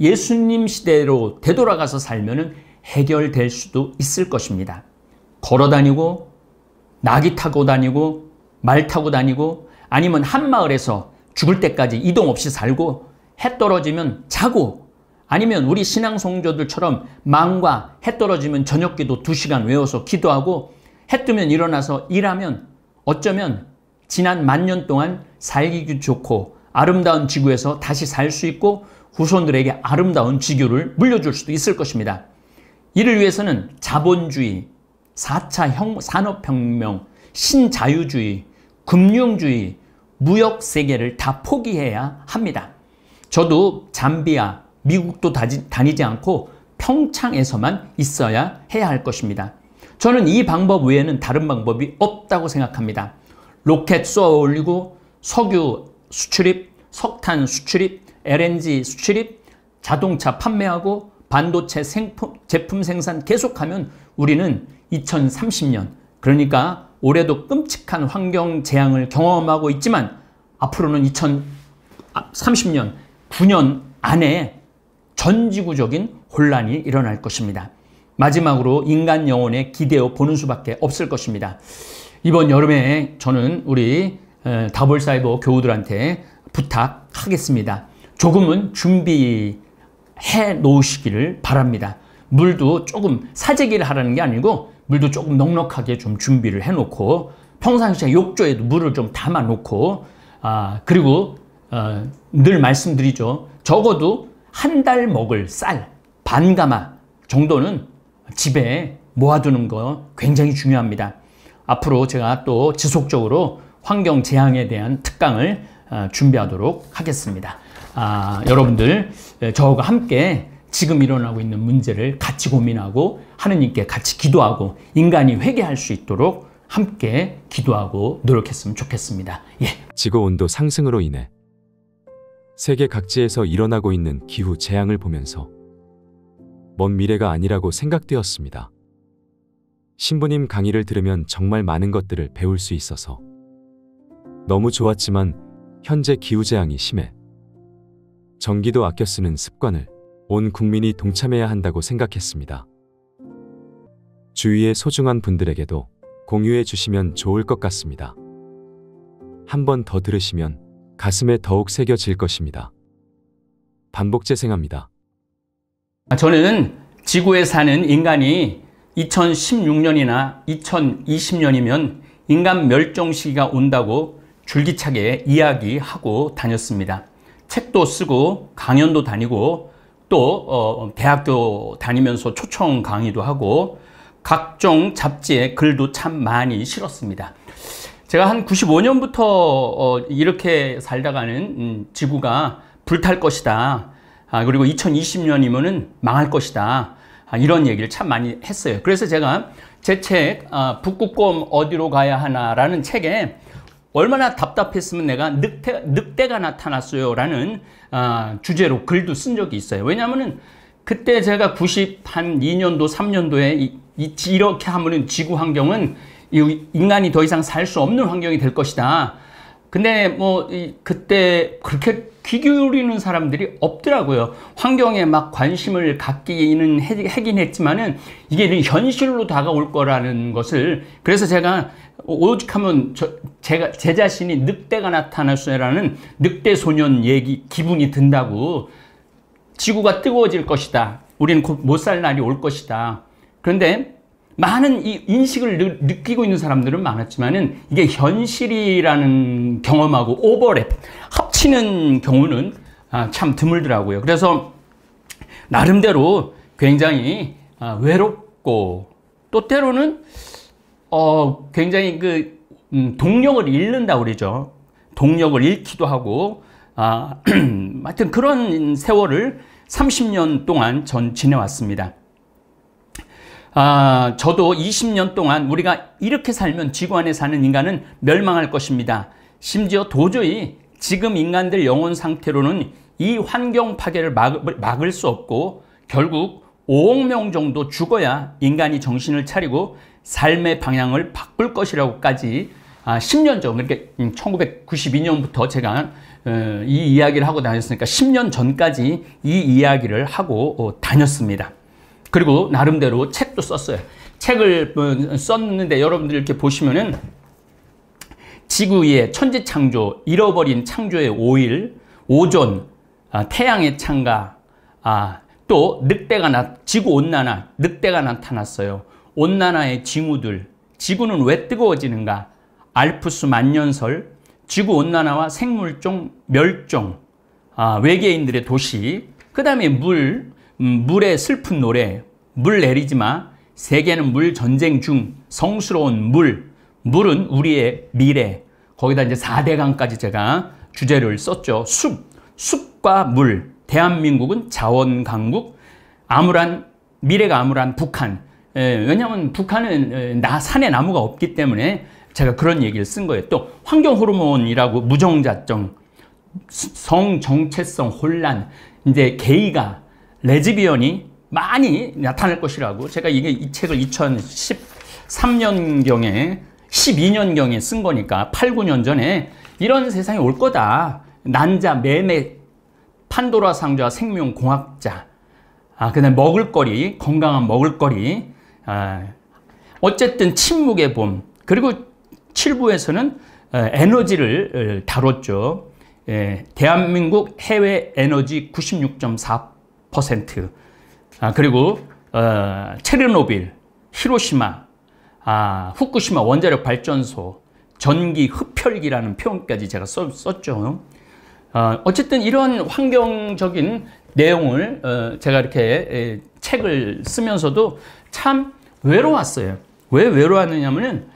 예수님 시대로 되돌아가서 살면 해결될 수도 있을 것입니다. 걸어 다니고, 낙이 타고 다니고, 말 타고 다니고, 아니면 한 마을에서 죽을 때까지 이동 없이 살고 해 떨어지면 자고 아니면 우리 신앙 성조들처럼 망과 해 떨어지면 저녁 기도 2시간 외워서 기도하고 해 뜨면 일어나서 일하면 어쩌면 지난 만 년 동안 살기 좋고 아름다운 지구에서 다시 살 수 있고 후손들에게 아름다운 지교를 물려줄 수도 있을 것입니다. 이를 위해서는 자본주의, 4차 형, 산업혁명, 신자유주의, 금융주의, 무역 세계를 다 포기해야 합니다. 저도 잠비아, 미국도 다지, 다니지 않고 평창에서만 있어야 해야 할 것입니다. 저는 이 방법 외에는 다른 방법이 없다고 생각합니다. 로켓 쏘아 올리고 석유 수출입, 석탄 수출입, LNG 수출입, 자동차 판매하고 반도체 생품, 제품 생산 계속하면 우리는 2030년, 그러니까 올해도 끔찍한 환경 재앙을 경험하고 있지만 앞으로는 2030년, 아, 9년 안에 전 지구적인 혼란이 일어날 것입니다. 마지막으로 인간 영혼에 기대어 보는 수밖에 없을 것입니다. 이번 여름에 저는 우리 더블사이버 교우들한테 부탁하겠습니다. 조금은 준비해 놓으시기를 바랍니다. 물도 조금 사재기를 하라는 게 아니고 물도 조금 넉넉하게 좀 준비를 해놓고 평상시에 욕조에도 물을 좀 담아놓고 아 그리고 어, 늘 말씀드리죠. 적어도 한 달 먹을 쌀, 반가마 정도는 집에 모아두는 거 굉장히 중요합니다. 앞으로 제가 또 지속적으로 환경 재앙에 대한 특강을 어, 준비하도록 하겠습니다. 아, 여러분들 저와 함께 지금 일어나고 있는 문제를 같이 고민하고 하느님께 같이 기도하고 인간이 회개할 수 있도록 함께 기도하고 노력했으면 좋겠습니다. 예. 지구 온도 상승으로 인해 세계 각지에서 일어나고 있는 기후 재앙을 보면서 먼 미래가 아니라고 생각되었습니다. 신부님 강의를 들으면 정말 많은 것들을 배울 수 있어서 너무 좋았지만 현재 기후재앙이 심해 전기도 아껴 쓰는 습관을 온 국민이 동참해야 한다고 생각했습니다. 주위의 소중한 분들에게도 공유해 주시면 좋을 것 같습니다. 한 번 더 들으시면 가슴에 더욱 새겨질 것입니다. 반복 재생합니다. 아, 저는 지구에 사는 인간이 2016년이나 2020년이면 인간 멸종 시기가 온다고 줄기차게 이야기하고 다녔습니다. 책도 쓰고 강연도 다니고 또 어, 대학교 다니면서 초청 강의도 하고 각종 잡지에 글도 참 많이 실었습니다. 제가 한 95년부터 어, 이렇게 살다가는 음, 지구가 불탈 것이다. 아, 그리고 2020년이면은 망할 것이다. 아, 이런 얘기를 참 많이 했어요. 그래서 제가 제책 아, 북극곰 어디로 가야 하나라는 책에 얼마나 답답했으면 내가 늑대, 늑대가 나타났어요 라는 아, 주제로 글도 쓴 적이 있어요. 왜냐하면 그때 제가 9 2년도 3년도에 이, 이, 이렇게 하면 지구 환경은 인간이 더 이상 살 수 없는 환경이 될 것이다. 근데 뭐 이, 그때 그렇게 귀 기울이는 사람들이 없더라고요. 환경에 막 관심을 갖기는 하긴 했지만은 이게 현실로 다가올 거라는 것을 그래서 제가 오죽하면 저, 제가 제 자신이 늑대가 나타났어라는 늑대 소년 얘기 기분이 든다고 지구가 뜨거워질 것이다. 우리는 곧 못 살 날이 올 것이다. 그런데 많은 이 인식을 느끼고 있는 사람들은 많았지만은 이게 현실이라는 경험하고 오버랩 치는 경우는 아, 참 드물더라고요. 그래서 나름대로 굉장히 아, 외롭고 또 때로는 어 굉장히 그 음, 동력을 잃는다 그러죠. 동력을 잃기도 하고 아, 하여튼 그런 세월을 30년 동안 전 지내왔습니다. 아, 저도 20년 동안 우리가 이렇게 살면 지구 안에 사는 인간은 멸망할 것입니다. 심지어 도저히 지금 인간들 영혼 상태로는 이 환경 파괴를 막을, 막을 수 없고 결국 5억 명 정도 죽어야 인간이 정신을 차리고 삶의 방향을 바꿀 것이라고까지 아, 10년 전, 그러니까 1992년부터 제가 어, 이 이야기를 하고 다녔으니까 10년 전까지 이 이야기를 하고 어, 다녔습니다. 그리고 나름대로 책도 썼어요. 책을 어, 썼는데 여러분들 이렇게 보시면은 지구의 천지 창조, 잃어버린 창조의 5일, 오존, 아, 태양의 창가, 아, 또 늑대가 나, 지구 온난화, 늑대가 나타났어요. 온난화의 징후들, 지구는 왜 뜨거워지는가? 알프스 만년설, 지구 온난화와 생물종 멸종, 아, 외계인들의 도시, 그 다음에 물, 음, 물의 슬픈 노래, 물 내리지 마, 세계는 물 전쟁 중, 성스러운 물, 물은 우리의 미래, 거기다 이제 4대강까지 제가 주제를 썼죠. 숲, 숲과 물, 대한민국은 자원 강국, 암울한, 미래가 암울한 북한. 에, 예, 왜냐하면 북한은 에, 예, 나, 산에 나무가 없기 때문에 제가 그런 얘기를 쓴 거예요. 또 환경 호르몬이라고 무정자정, 성 정체성 혼란, 이제 게이가 레즈비언이 많이 나타날 것이라고 제가 이게 이 책을 2013년경에 12년경에 쓴 거니까 8, 9년 전에 이런 세상이 올 거다. 난자, 매매, 판도라 상자, 생명공학자, 아, 그 다음에 먹을거리, 건강한 먹을거리, 아, 어쨌든 침묵의 봄, 그리고 7부에서는 어, 에너지를 어, 다뤘죠. 예, 대한민국 해외 에너지 96.4%, 아, 그리고 어, 체르노빌, 히로시마, 아, 후쿠시마 원자력 발전소 전기 흡혈기라는 표현까지 제가 써, 썼죠. 어, 어쨌든 이런 환경적인 내용을 어, 제가 이렇게 책을 쓰면서도 참 외로웠어요. 왜 외로웠느냐면은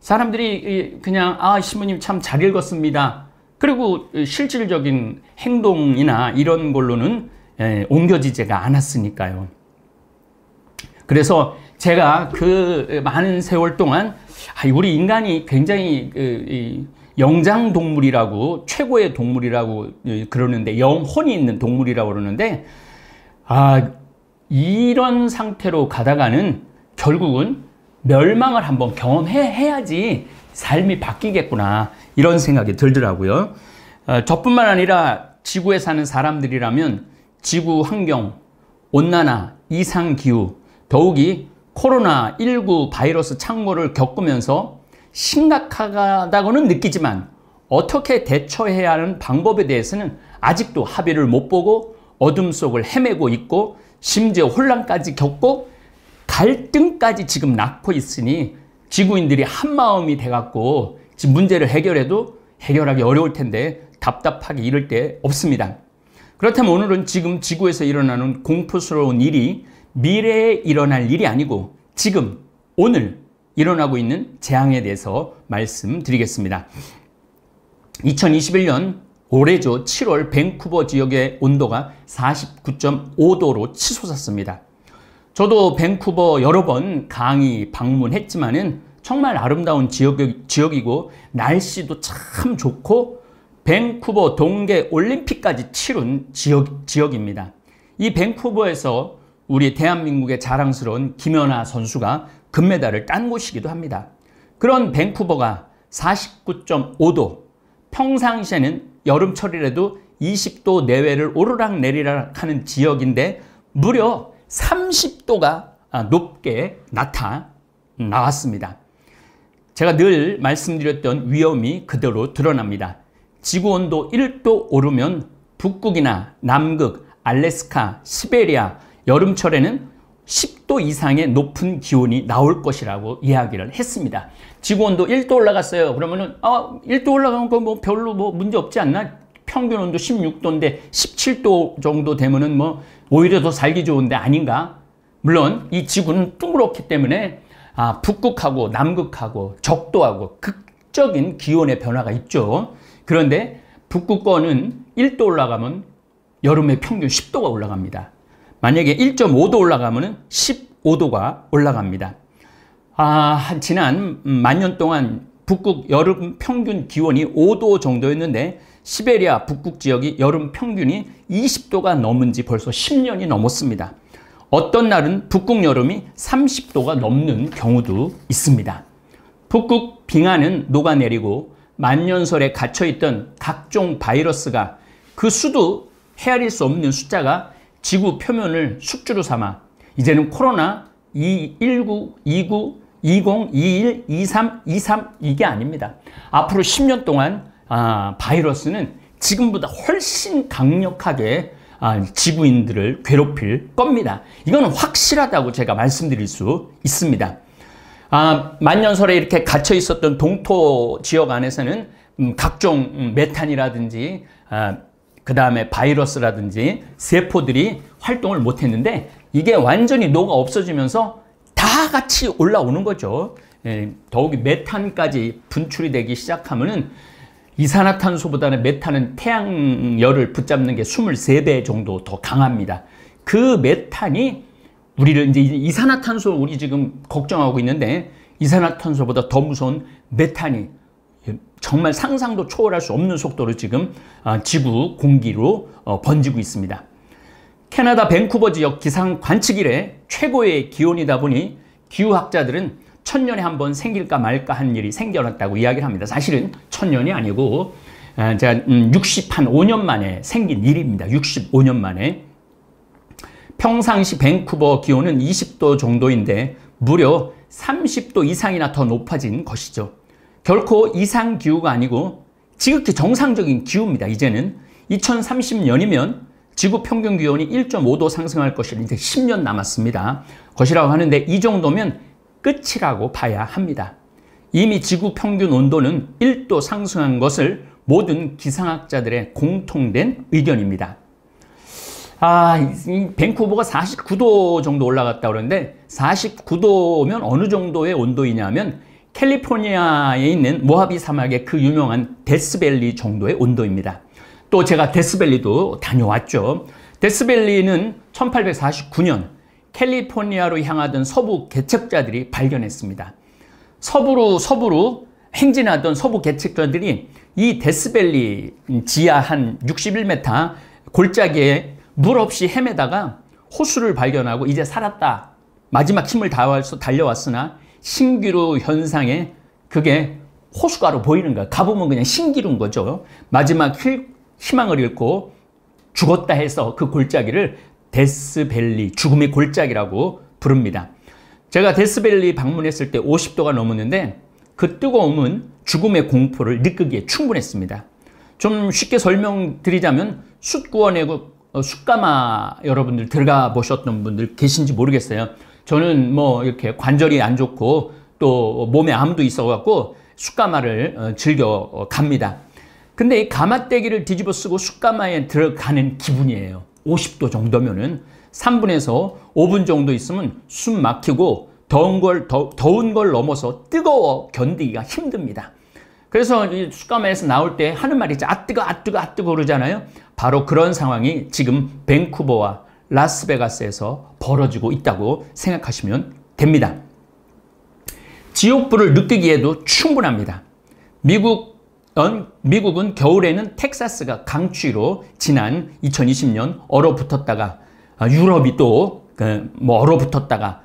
사람들이 그냥 아 신부님 참 잘 읽었습니다. 그리고 실질적인 행동이나 이런 걸로는 에, 옮겨지지가 않았으니까요. 그래서 제가 그 많은 세월 동안 아, 우리 인간이 굉장히 그 영장 동물이라고 최고의 동물이라고 그러는데 영혼이 있는 동물이라고 그러는데 아 이런 상태로 가다가는 결국은 멸망을 한번 경험해야지 삶이 바뀌겠구나 이런 생각이 들더라고요. 아, 저뿐만 아니라 지구에 사는 사람들이라면 지구 환경, 온난화, 이상기후, 더욱이 코로나19 바이러스 창고를 겪으면서 심각하다고는 느끼지만 어떻게 대처해야 하는 방법에 대해서는 아직도 합의를 못 보고 어둠 속을 헤매고 있고 심지어 혼란까지 겪고 갈등까지 지금 낳고 있으니 지구인들이 한마음이 돼갖고 문제를 해결해도 해결하기 어려울 텐데 답답하기 이를 때 없습니다. 그렇다면 오늘은 지금 지구에서 일어나는 공포스러운 일이 미래에 일어날 일이 아니고 지금, 오늘 일어나고 있는 재앙에 대해서 말씀드리겠습니다. 2021년 올해죠. 7월 밴쿠버 지역의 온도가 49.5도로 치솟았습니다. 저도 밴쿠버 여러 번 강의 방문했지만은 정말 아름다운 지역, 지역이고 날씨도 참 좋고 밴쿠버 동계 올림픽까지 치룬 지역, 지역입니다. 이 밴쿠버에서 우리 대한민국의 자랑스러운 김연아 선수가 금메달을 딴 곳이기도 합니다. 그런 밴쿠버가 49.5도, 평상시에는 여름철이라도 20도 내외를 오르락 내리락 하는 지역인데 무려 30도가 높게 나타나왔습니다. 제가 늘 말씀드렸던 위험이 그대로 드러납니다. 지구 온도 1도 오르면 북극이나 남극, 알래스카, 시베리아, 여름철에는 10도 이상의 높은 기온이 나올 것이라고 이야기를 했습니다. 지구 온도 1도 올라갔어요. 그러면은 아, 어, 1도 올라간 거뭐 별로 뭐 문제 없지 않나? 평균 온도 16도인데 17도 정도 되면은 뭐 오히려 더 살기 좋은데 아닌가? 물론 이 지구는 둥그렇기 때문에 아, 북극하고 남극하고 적도하고 극적인 기온의 변화가 있죠. 그런데 북극권은 1도 올라가면 여름에 평균 10도가 올라갑니다. 만약에 1.5도 올라가면 15도가 올라갑니다. 아, 지난 만년 동안 북극 여름 평균 기온이 5도 정도였는데 시베리아 북극 지역이 여름 평균이 20도가 넘은 지 벌써 10년이 넘었습니다. 어떤 날은 북극 여름이 30도가 넘는 경우도 있습니다. 북극 빙하는 녹아내리고 만년설에 갇혀있던 각종 바이러스가 그 수도 헤아릴 수 없는 숫자가 지구 표면을 숙주로 삼아 이제는 코로나 219, 29, 20, 21, 23, 23 이게 아닙니다. 앞으로 10년 동안 아, 바이러스는 지금보다 훨씬 강력하게 아, 지구인들을 괴롭힐 겁니다. 이건 확실하다고 제가 말씀드릴 수 있습니다. 아, 만년설에 이렇게 갇혀 있었던 동토 지역 안에서는 음, 각종 음, 메탄이라든지 아, 그 다음에 바이러스라든지 세포들이 활동을 못했는데 이게 완전히 녹아 없어지면서 다 같이 올라오는 거죠. 예, 더욱이 메탄까지 분출이 되기 시작하면은 이산화탄소보다는 메탄은 태양열을 붙잡는 게 23배 정도 더 강합니다. 그 메탄이 우리를 이제 이산화탄소 우리 지금 걱정하고 있는데 이산화탄소보다 더 무서운 메탄이 예, 정말 상상도 초월할 수 없는 속도로 지금 아, 지구 공기로 어, 번지고 있습니다. 캐나다 밴쿠버 지역 기상 관측 일래 최고의 기온이다 보니 기후학자들은 천년에 한 번 생길까 말까 한 일이 생겨났다고 이야기를 합니다. 사실은 천년이 아니고 아, 제가 6 음, 5년 만에 생긴 일입니다. 65년 만에. 평상시 밴쿠버 기온은 20도 정도인데 무려 30도 이상이나 더 높아진 것이죠. 결코 이상 기후가 아니고 지극히 정상적인 기후입니다. 이제는 2030년이면 지구 평균 기온이 1.5도 상승할 것이데 10년 남았습니다. 것이라고 하는데 이 정도면 끝이라고 봐야 합니다. 이미 지구 평균 온도는 1도 상승한 것을 모든 기상학자들의 공통된 의견입니다. 아, 밴쿠버가 49도 정도 올라갔다 그러는데 49도면 어느 정도의 온도이냐면 캘리포니아에 있는 모하비 사막의 그 유명한 데스밸리 정도의 온도입니다. 또 제가 데스밸리도 다녀왔죠. 데스밸리는 1849년 캘리포니아로 향하던 서부 개척자들이 발견했습니다. 서부로 서부로 행진하던 서부 개척자들이 이 데스밸리 지하 한 61m 골짜기에 물 없이 헤매다가 호수를 발견하고 이제 살았다. 마지막 힘을 다해서 달려왔으나 신기루 현상에 그게 호수가로 보이는 거야. 가보면 그냥 신기루인 거죠. 마지막 희망을 잃고 죽었다 해서 그 골짜기를 데스밸리, 죽음의 골짜기라고 부릅니다. 제가 데스밸리 방문했을 때 50도가 넘었는데 그 뜨거움은 죽음의 공포를 느끼기에 충분했습니다. 좀 쉽게 설명드리자면 숯구원의 어, 숯가마 여러분들 들어가 보셨던 분들 계신지 모르겠어요. 저는 뭐 이렇게 관절이 안 좋고 또 몸에 암도 있어갖고 숯가마를 어, 즐겨 어, 갑니다. 근데 이 가마떼기를 뒤집어 쓰고 숯가마에 들어가는 기분이에요. 50도 정도면은 3분에서 5분 정도 있으면 숨 막히고 더운 걸, 더, 더운 걸 넘어서 뜨거워 견디기가 힘듭니다. 그래서 이 숯가마에서 나올 때 하는 말이 아 뜨거, 아 뜨거, 아 뜨거 그러잖아요. 바로 그런 상황이 지금 밴쿠버와 라스베가스에서 벌어지고 있다고 생각하시면 됩니다. 지옥불을 느끼기에도 충분합니다. 미국 미국은 겨울에는 텍사스가 강추위로 지난 2020년 얼어붙었다가 아, 유럽이 또뭐 그 얼어붙었다가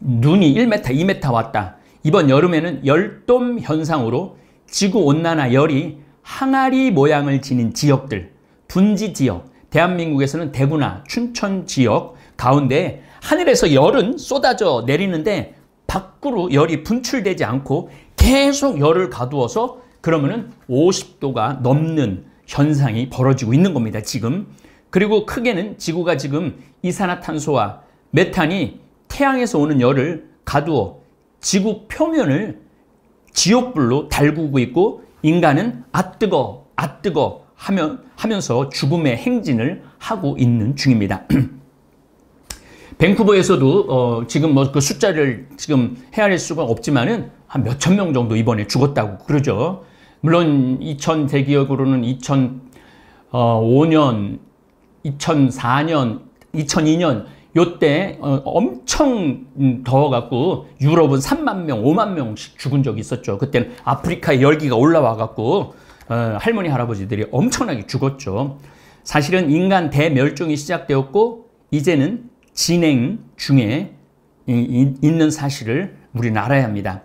눈이 1m, 2m 왔다. 이번 여름에는 열돔 현상으로 지구온난화 열이 항아리 모양을 지닌 지역들, 분지 지역, 대한민국에서는 대구나 춘천 지역 가운데 하늘에서 열은 쏟아져 내리는데 밖으로 열이 분출되지 않고 계속 열을 가두어서 그러면은 50도가 넘는 현상이 벌어지고 있는 겁니다. 지금. 그리고 크게는 지구가 지금 이산화탄소와 메탄이 태양에서 오는 열을 가두어 지구 표면을 지옥불로 달구고 있고 인간은 아뜨거 아뜨거 하면, 하면서 죽음의 행진을 하고 있는 중입니다. 밴쿠버에서도 어, 지금 뭐 그 숫자를 지금 헤아릴 수가 없지만은 한 몇천 명 정도 이번에 죽었다고 그러죠. 물론 2000 대기업으로는 2005년, 2004년, 2002년 요때 어, 엄청 더워갖고 유럽은 3만 명, 5만 명씩 죽은 적이 있었죠. 그때는 아프리카에 열기가 올라와갖고 어, 할머니 할아버지들이 엄청나게 죽었죠. 사실은 인간 대멸종이 시작되었고 이제는 진행 중에 이, 이, 있는 사실을 우리는 알아야 합니다.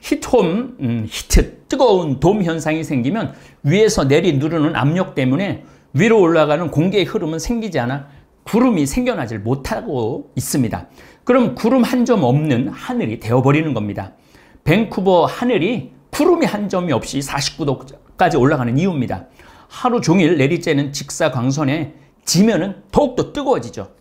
히트홈, 음, 히트, 뜨거운 돔 현상이 생기면 위에서 내리 누르는 압력 때문에 위로 올라가는 공기의 흐름은 생기지 않아 구름이 생겨나질 못하고 있습니다. 그럼 구름 한 점 없는 하늘이 되어버리는 겁니다. 밴쿠버 하늘이 구름이 한 점이 없이 49도 까지 올라가는 이유입니다. 하루 종일 내리쬐는 직사광선에 지면은 더욱더 뜨거워지죠.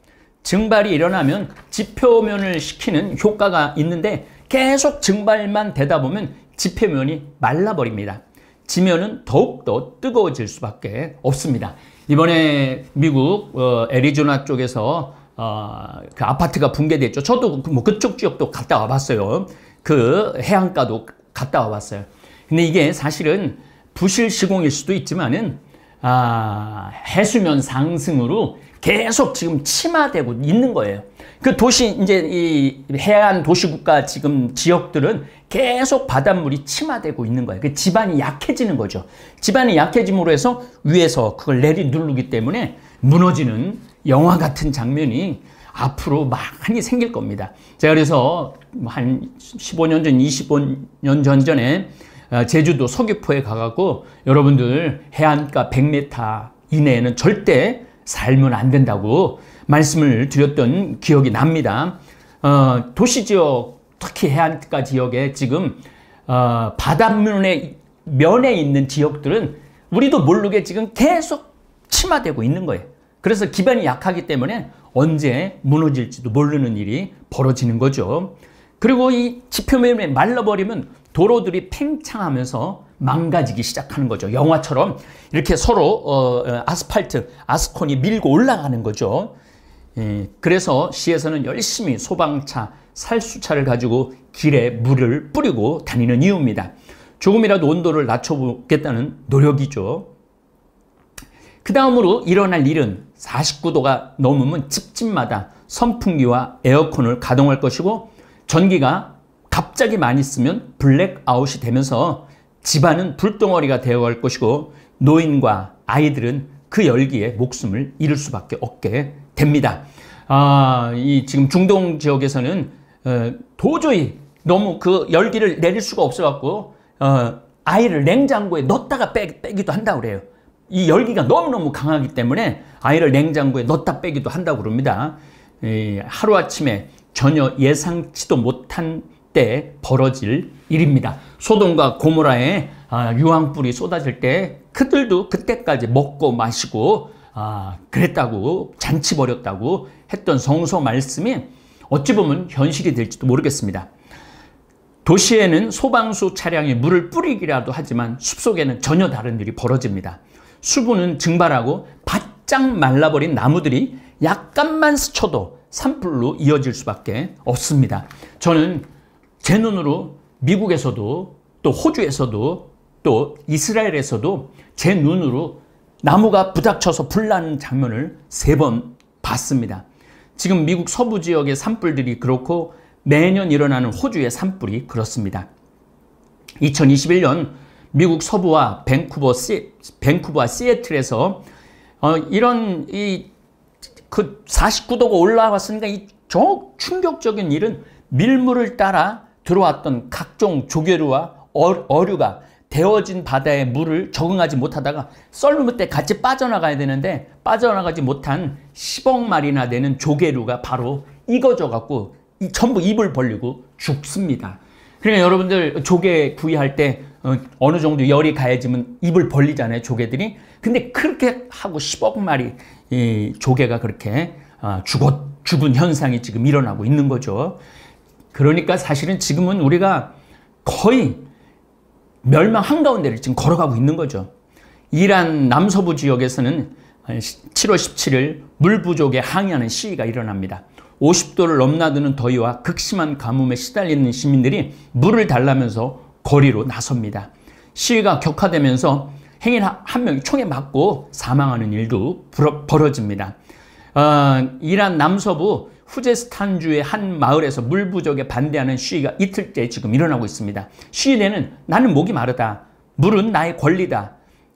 증발이 일어나면 지표면을 식히는 효과가 있는데 계속 증발만 되다 보면 지표면이 말라버립니다. 지면은 더욱더 뜨거워질 수밖에 없습니다. 이번에 미국 어, 애리조나 쪽에서 어, 그 아파트가 붕괴됐죠. 저도 그 뭐 그쪽 지역도 갔다 와봤어요. 그 해안가도 갔다 와봤어요. 근데 이게 사실은 부실 시공일 수도 있지만은 아, 해수면 상승으로 계속 지금 침하되고 있는 거예요. 그 도시 이제 이 해안 도시국가 지금 지역들은 계속 바닷물이 침하되고 있는 거예요. 그 지반이 약해지는 거죠. 지반이 약해짐으로 해서 위에서 그걸 내리 누르기 때문에 무너지는 영화 같은 장면이 앞으로 많이 생길 겁니다. 제가 그래서 한 15년 전, 25년 전 전에 아, 제주도 서귀포에 가갖고 여러분들 해안가 100m 이내에는 절대 살면 안 된다고 말씀을 드렸던 기억이 납니다. 어, 도시 지역, 특히 해안가 지역에 지금 어, 바닷면에 면에 있는 지역들은 우리도 모르게 지금 계속 침하되고 있는 거예요. 그래서 기반이 약하기 때문에 언제 무너질지도 모르는 일이 벌어지는 거죠. 그리고 이 지표면에 말라버리면 도로들이 팽창하면서 망가지기 시작하는 거죠. 영화처럼 이렇게 서로 어, 어, 아스팔트, 아스콘이 밀고 올라가는 거죠. 예, 그래서 시에서는 열심히 소방차, 살수차를 가지고 길에 물을 뿌리고 다니는 이유입니다. 조금이라도 온도를 낮춰보겠다는 노력이죠. 그 다음으로 일어날 일은 49도가 넘으면 집집마다 선풍기와 에어컨을 가동할 것이고 전기가 갑자기 많이 쓰면 블랙아웃이 되면서 집안은 불덩어리가 되어갈 것이고 노인과 아이들은 그 열기에 목숨을 잃을 수밖에 없게 됩니다. 아, 이 지금 중동 지역에서는 어, 도저히 너무 그 열기를 내릴 수가 없어갖고 어, 아이를 냉장고에 넣었다가 빼, 빼기도 한다 그래요. 이 열기가 너무너무 강하기 때문에 아이를 냉장고에 넣었다 빼기도 한다고 그럽니다. 예, 하루아침에 전혀 예상치도 못한 때 벌어질 일입니다. 소돔과 고모라의 아, 유황불이 쏟아질 때 그들도 그때까지 먹고 마시고 아, 그랬다고 잔치 버렸다고 했던 성서 말씀이 어찌 보면 현실이 될지도 모르겠습니다. 도시에는 소방수 차량이 물을 뿌리기라도 하지만 숲속에는 전혀 다른 일이 벌어집니다. 수분은 증발하고 바짝 말라버린 나무들이 약간만 스쳐도 산불로 이어질 수밖에 없습니다. 저는 제 눈으로 미국에서도 또 호주에서도 또 이스라엘에서도 제 눈으로 나무가 부닥쳐서 불나는 장면을 세 번 봤습니다. 지금 미국 서부 지역의 산불들이 그렇고 매년 일어나는 호주의 산불이 그렇습니다. 2021년 미국 서부와 밴쿠버, 시, 밴쿠버와 시애틀에서 어, 이런 이그 49도가 올라왔으니까 이저 충격적인 일은 밀물을 따라 들어왔던 각종 조개류와 어류가 데워진 바다의 물을 적응하지 못하다가 썰물 때 같이 빠져나가야 되는데 빠져나가지 못한 10억 마리나 되는 조개류가 바로 익어져 갖고 이 전부 입을 벌리고 죽습니다. 그러니까 여러분들 조개 구이할 때 어, 어느 정도 열이 가해지면 입을 벌리잖아요 조개들이 근데 그렇게 하고 10억 마리 이 조개가 그렇게 아, 죽었, 죽은 현상이 지금 일어나고 있는 거죠. 그러니까 사실은 지금은 우리가 거의 멸망 한가운데를 지금 걸어가고 있는 거죠. 이란 남서부 지역에서는 7월 17일 물 부족에 항의하는 시위가 일어납니다. 50도를 넘나드는 더위와 극심한 가뭄에 시달리는 시민들이 물을 달라면서 거리로 나섭니다. 시위가 격화되면서 행인 한 명이 총에 맞고 사망하는 일도 벌어집니다. 어, 이란 남서부 후제스탄주의 한 마을에서 물 부족에 반대하는 시위가 이틀째 지금 일어나고 있습니다. 시위대는 나는 목이 마르다. 물은 나의 권리다.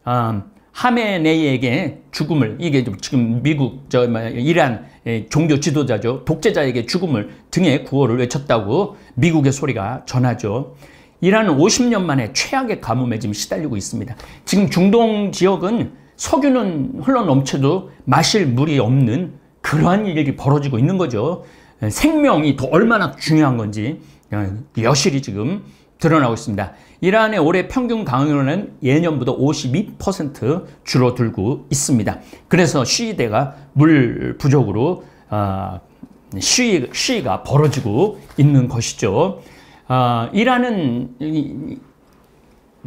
어, 하메네이에게 죽음을 이게 지금 미국 저 뭐, 이란 예, 종교 지도자죠 독재자에게 죽음을 등의 구호를 외쳤다고 미국의 소리가 전하죠. 이란는 50년 만에 최악의 가뭄에 지금 시달리고 있습니다. 지금 중동 지역은 석유는 흘러 넘쳐도 마실 물이 없는 그러한 일이 벌어지고 있는 거죠. 생명이 더 얼마나 중요한 건지 어, 여실히 지금 드러나고 있습니다. 이란의 올해 평균 강우량 예년보다 52% 줄어들고 있습니다. 그래서 시위대가 물 부족으로 아, 시위, 시위가 벌어지고 있는 것이죠. 어, 아, 이란은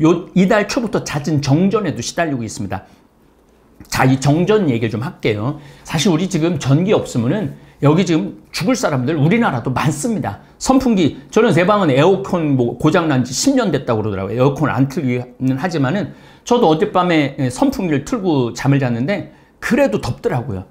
요, 이달 초부터 잦은 정전에도 시달리고 있습니다. 자, 이 정전 얘기 좀 할게요. 사실 우리 지금 전기 없으면은 여기 지금 죽을 사람들 우리나라도 많습니다. 선풍기, 저는 제 방은 에어컨 뭐 고장난 지 10년 됐다고 그러더라고요. 에어컨 안 틀기는 하지만은 저도 어젯밤에 선풍기를 틀고 잠을 잤는데 그래도 덥더라고요.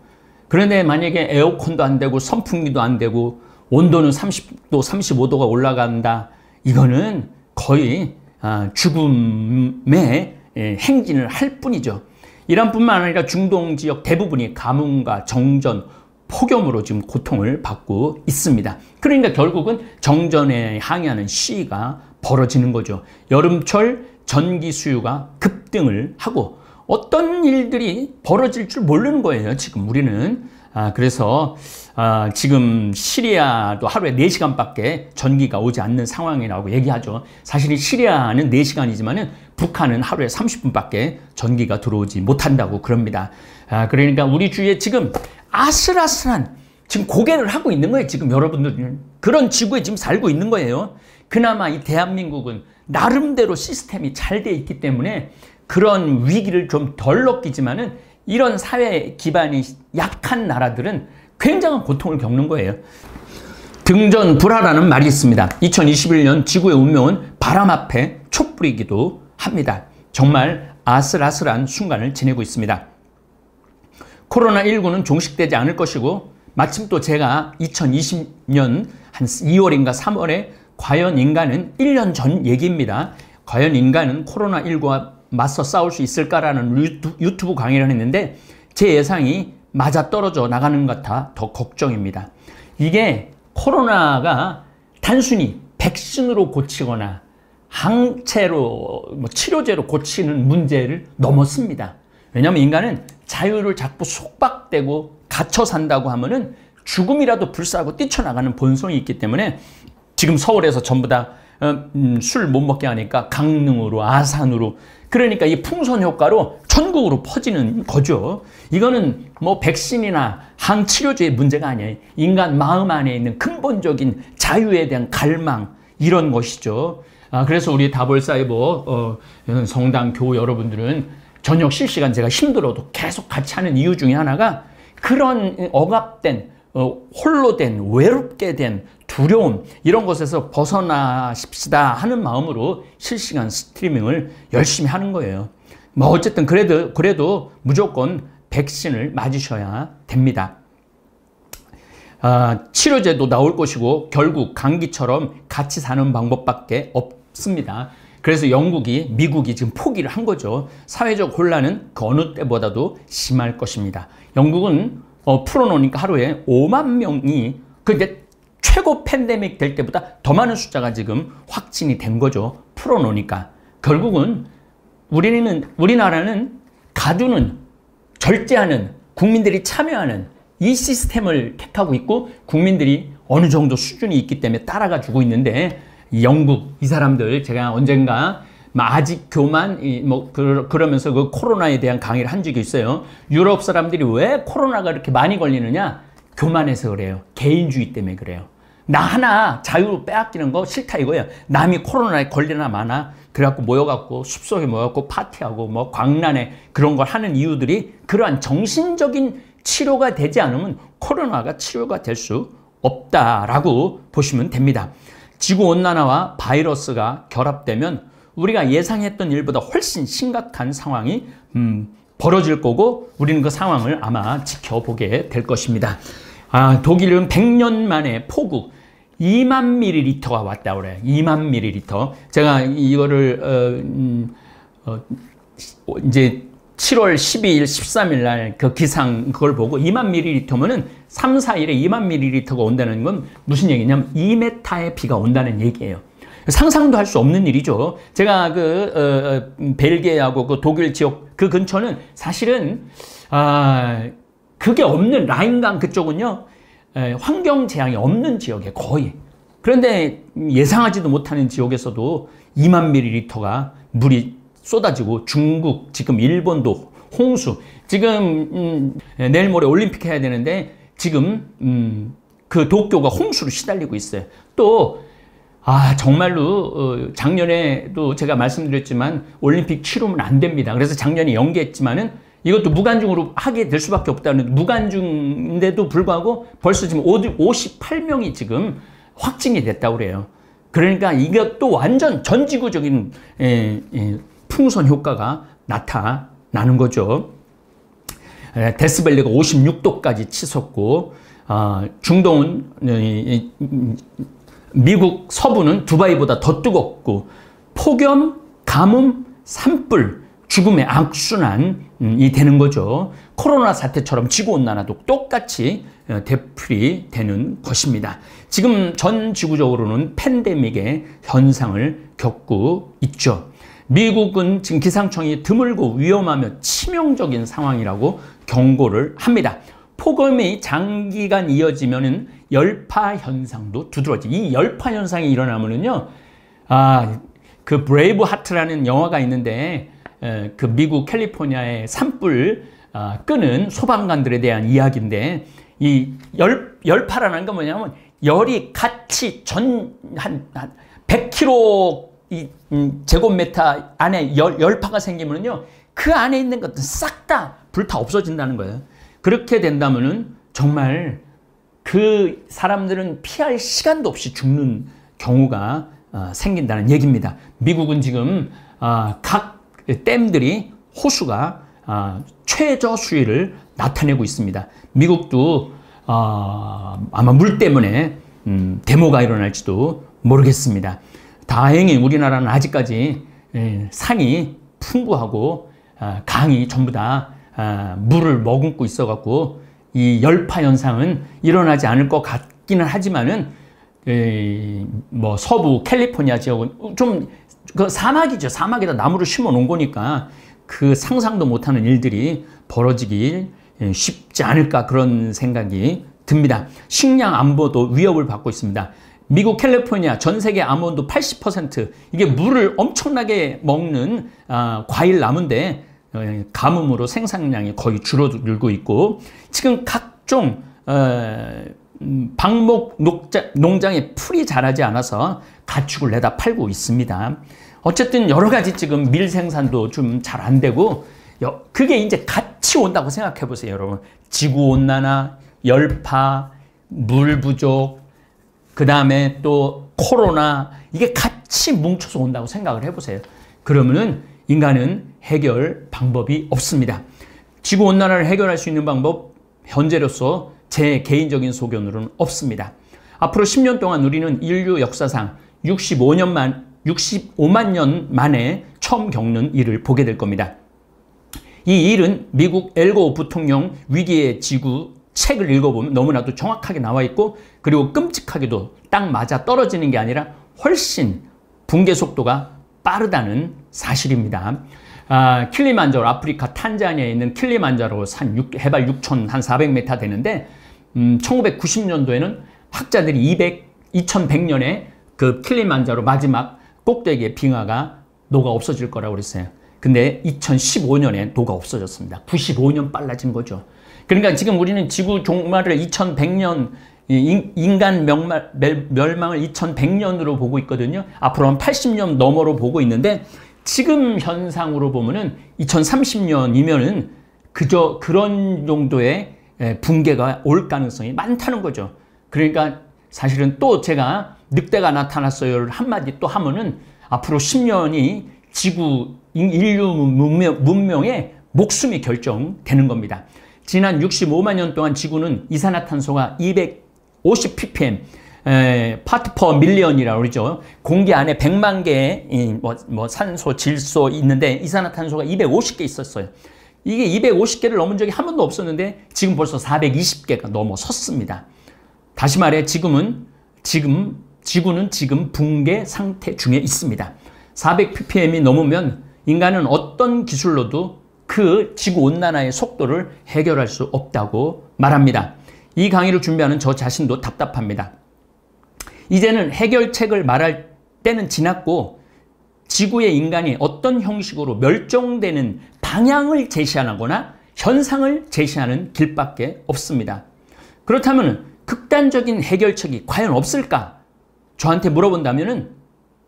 그런데 만약에 에어컨도 안 되고 선풍기도 안 되고 온도는 30도, 35도가 올라간다. 이거는 거의 아, 죽음의 예, 행진을 할 뿐이죠. 이란뿐만 아니라 중동 지역 대부분이 가뭄과 정전, 폭염으로 지금 고통을 받고 있습니다. 그러니까 결국은 정전에 항의하는 시위가 벌어지는 거죠. 여름철 전기 수요가 급등을 하고 어떤 일들이 벌어질 줄 모르는 거예요. 지금 우리는 아, 그래서 아, 지금 시리아도 하루에 4시간밖에 전기가 오지 않는 상황이라고 얘기하죠. 사실 이 시리아는 4시간이지만 은 북한은 하루에 30분밖에 전기가 들어오지 못한다고 그럽니다. 아, 그러니까 우리 주위에 지금 아슬아슬한 지금 고개를 하고 있는 거예요. 지금 여러분들 은 그런 지구에 지금 살고 있는 거예요. 그나마 이 대한민국은 나름대로 시스템이 잘 돼 있기 때문에 그런 위기를 좀 덜 느끼지만은 이런 사회 기반이 약한 나라들은 굉장한 고통을 겪는 거예요. 등전 불화라는 말이 있습니다. 2021년 지구의 운명은 바람 앞에 촛불이기도 합니다. 정말 아슬아슬한 순간을 지내고 있습니다. 코로나19는 종식되지 않을 것이고 마침 또 제가 2020년 한 2월인가 3월에 과연 인간은 1년 전 얘기입니다. 과연 인간은 코로나19와 맞서 싸울 수 있을까라는 유튜브 강의를 했는데 제 예상이 맞아떨어져 나가는 것 같아 더 걱정입니다. 이게 코로나가 단순히 백신으로 고치거나 항체로 뭐 치료제로 고치는 문제를 넘었습니다. 왜냐하면 인간은 자유를 자꾸 속박되고 갇혀 산다고 하면은 죽음이라도 불사하고 뛰쳐나가는 본성이 있기 때문에 지금 서울에서 전부 다 어, 음, 술못 먹게 하니까 강릉으로 아산으로 그러니까 이 풍선 효과로 전국으로 퍼지는 거죠. 이거는 뭐 백신이나 항치료제의 문제가 아니에요. 인간 마음 안에 있는 근본적인 자유에 대한 갈망 이런 것이죠. 아, 그래서 우리 다볼사이버 어, 성당 교우 여러분들은 저녁 실시간 제가 힘들어도 계속 같이 하는 이유 중에 하나가 그런 억압된 어, 홀로 된 외롭게 된 두려움 이런 것에서 벗어나십시다 하는 마음으로 실시간 스트리밍을 열심히 하는 거예요. 뭐 어쨌든 그래도 그래도 무조건 백신을 맞으셔야 됩니다. 아, 치료제도 나올 것이고 결국 감기처럼 같이 사는 방법밖에 없습니다. 그래서 영국이 미국이 지금 포기를 한 거죠. 사회적 혼란은 그 어느 때보다도 심할 것입니다. 영국은 어, 풀어놓으니까 하루에 5만 명이 근데 최고 팬데믹 될 때보다 더 많은 숫자가 지금 확진이 된 거죠. 풀어놓으니까. 결국은 우리는, 우리나라는 가두는, 절제하는, 국민들이 참여하는 이 시스템을 택하고 있고 국민들이 어느 정도 수준이 있기 때문에 따라가 주고 있는데 영국, 이 사람들 제가 언젠가 아직 교만 뭐 그러면서 그 코로나에 대한 강의를 한 적이 있어요. 유럽 사람들이 왜 코로나가 이렇게 많이 걸리느냐? 교만해서 그래요. 개인주의 때문에 그래요. 나 하나 자유로 빼앗기는 거 싫다 이거예요. 남이 코로나에 걸리나 마나 그래갖고 모여갖고 숲속에 모여갖고 파티하고 뭐 광란에 그런 걸 하는 이유들이 그러한 정신적인 치료가 되지 않으면 코로나가 치료가 될 수 없다라고 보시면 됩니다. 지구온난화와 바이러스가 결합되면 우리가 예상했던 일보다 훨씬 심각한 상황이 음, 벌어질 거고 우리는 그 상황을 아마 지켜보게 될 것입니다. 아, 독일은 100년 만에 폭우 2만 밀리리터가 왔다 그래 2만 밀리리터. 제가 이거를 어, 음, 어, 이제 7월 12일, 13일 날 그 기상 그걸 보고 2만 밀리리터면은 3, 4일에 2만 밀리리터가 온다는 건 무슨 얘기냐면 2m의 비가 온다는 얘기예요. 상상도 할 수 없는 일이죠. 제가 그 어, 어, 벨기에하고 그 독일 지역 그 근처는 사실은 아 그게 없는 라인강 그쪽은요 에, 환경 재앙이 없는 지역에 거의. 그런데 예상하지도 못하는 지역에서도 2만 밀리리터가 물이 쏟아지고 중국 지금 일본도 홍수 지금 음, 내일 모레 올림픽 해야 되는데 지금 음, 그 도쿄가 홍수로 시달리고 있어요. 또아 정말로 어, 작년에도 제가 말씀드렸지만 올림픽 치르면 안 됩니다. 그래서 작년에 연기했지만은 이것도 무관중으로 하게 될 수밖에 없다는 무관중인데도 불구하고 벌써 지금 58명이 지금 확진이 됐다고 그래요. 그러니까 이것도 완전 전 지구적인 예, 예, 풍선 효과가 나타나는 거죠. 예, 데스벨리가 56도까지 치솟고 아, 중동은 미국 서부는 두바이보다 더 뜨겁고 폭염, 가뭄, 산불, 죽음의 악순환이 음, 되는 거죠. 코로나 사태처럼 지구온난화도 똑같이 대풀이 어, 되는 것입니다. 지금 전 지구적으로는 팬데믹의 현상을 겪고 있죠. 미국은 지금 기상청이 드물고 위험하며 치명적인 상황이라고 경고를 합니다. 폭염이 장기간 이어지면 열파 현상도 두드러지. 이 열파 현상이 일어나면은요, 아, 그 브레이브 하트라는 영화가 있는데, 에, 그 미국 캘리포니아의 산불 아, 끄는 소방관들에 대한 이야기인데, 이 열, 열파라는 건 뭐냐면, 열이 같이 전, 한, 한 100km 이, 음, 제곱미터 안에 열, 열파가 생기면요, 그 안에 있는 것들 싹 다 불타 없어진다는 거예요. 그렇게 된다면은 정말 그 사람들은 피할 시간도 없이 죽는 경우가 어, 생긴다는 얘기입니다. 미국은 지금 어, 각 댐들이 호수가 어, 최저 수위를 나타내고 있습니다. 미국도 어, 아마 물 때문에 음, 데모가 일어날지도 모르겠습니다. 다행히 우리나라는 아직까지 에, 예, 산이 풍부하고 아, 강이 전부 다 물을 머금고 있어갖고 이 열파 현상은 일어나지 않을 것 같기는 하지만은 뭐 서부 캘리포니아 지역은 좀 그 사막이죠. 사막에다 나무를 심어 놓은 거니까 그 상상도 못하는 일들이 벌어지기 예, 쉽지 않을까 그런 생각이 듭니다. 식량 안보도 위협을 받고 있습니다. 미국 캘리포니아 전 세계 아몬드 80% 이게 물을 엄청나게 먹는 아, 과일 나무인데 예, 가뭄으로 생산량이 거의 줄어들고 있고 지금 각종 어, 음, 방목 농장에 풀이 자라지 않아서 가축을 내다 팔고 있습니다. 어쨌든 여러 가지 지금 밀 생산도 좀 잘 안 되고 그게 이제 같이 온다고 생각해 보세요, 여러분. 지구 온난화, 열파, 물 부족, 그 다음에 또 코로나 이게 같이 뭉쳐서 온다고 생각을 해보세요. 그러면은 인간은 해결 방법이 없습니다. 지구온난화를 해결할 수 있는 방법 현재로서 제 개인적인 소견으로는 없습니다. 앞으로 10년 동안 우리는 인류 역사상 65년만 65만 년 만에 처음 겪는 일을 보게 될 겁니다. 이 일은 미국 엘고 부통령 위기의 지구 책을 읽어보면 너무나도 정확하게 나와 있고 그리고 끔찍하게도 딱 맞아 떨어지는 게 아니라 훨씬 붕괴 속도가 빠르다는 사실입니다. 아, 킬리만자로 아프리카 탄자니아에 있는 킬리만자로 산 6, 해발 6천 한 400m 되는데 음, 1990년도에는 학자들이 200, 2100년에 그 킬리만자로 마지막 꼭대기에 빙하가 녹아 없어질 거라고 그랬어요. 근데 2015년에 녹아 없어졌습니다. 95년 빨라진 거죠. 그러니까 지금 우리는 지구 종말을 2100년 인간 명말, 멸망을 2100년으로 보고 있거든요. 앞으로 한 80년 넘어로 보고 있는데 지금 현상으로 보면은 2030년이면은 그저 그런 정도의 붕괴가 올 가능성이 많다는 거죠. 그러니까 사실은 또 제가 늑대가 나타났어요 한마디 또 하면은 앞으로 10년이 지구 인류 문명, 의 목숨이 결정되는 겁니다. 지난 65만 년 동안 지구는 이산화탄소가 250ppm 에, 파트 퍼 밀리언이라고 그러죠. 공기 안에 100만 개의 뭐, 뭐 산소, 질소 있는데 이산화탄소가 250개 있었어요. 이게 250개를 넘은 적이 한 번도 없었는데 지금 벌써 420개가 넘어섰습니다. 다시 말해 지금은 지금 지구는 지금 붕괴 상태 중에 있습니다. 400ppm이 넘으면 인간은 어떤 기술로도 그 지구 온난화의 속도를 해결할 수 없다고 말합니다. 이 강의를 준비하는 저 자신도 답답합니다. 이제는 해결책을 말할 때는 지났고 지구의 인간이 어떤 형식으로 멸종되는 방향을 제시하거나 현상을 제시하는 길밖에 없습니다. 그렇다면 극단적인 해결책이 과연 없을까? 저한테 물어본다면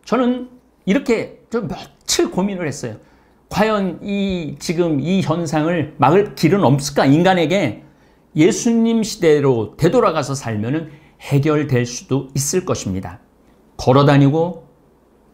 저는 이렇게 좀 며칠 고민을 했어요. 과연 이 지금 이 현상을 막을 길은 없을까? 인간에게 예수님 시대로 되돌아가서 살면 해결될 수도 있을 것입니다. 걸어 다니고,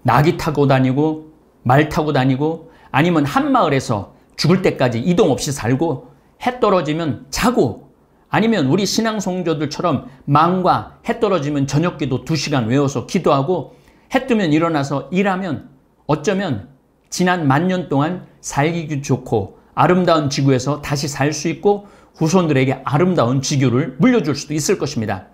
낙이 타고 다니고, 말 타고 다니고, 아니면 한마을에서 죽을 때까지 이동 없이 살고, 해 떨어지면 자고, 아니면 우리 신앙 성조들처럼 망과 해 떨어지면 저녁 기도 2시간 외워서 기도하고, 해 뜨면 일어나서 일하면 어쩌면 지난 만년 동안 살기 좋고 아름다운 지구에서 다시 살 수 있고 후손들에게 아름다운 지구를 물려줄 수도 있을 것입니다.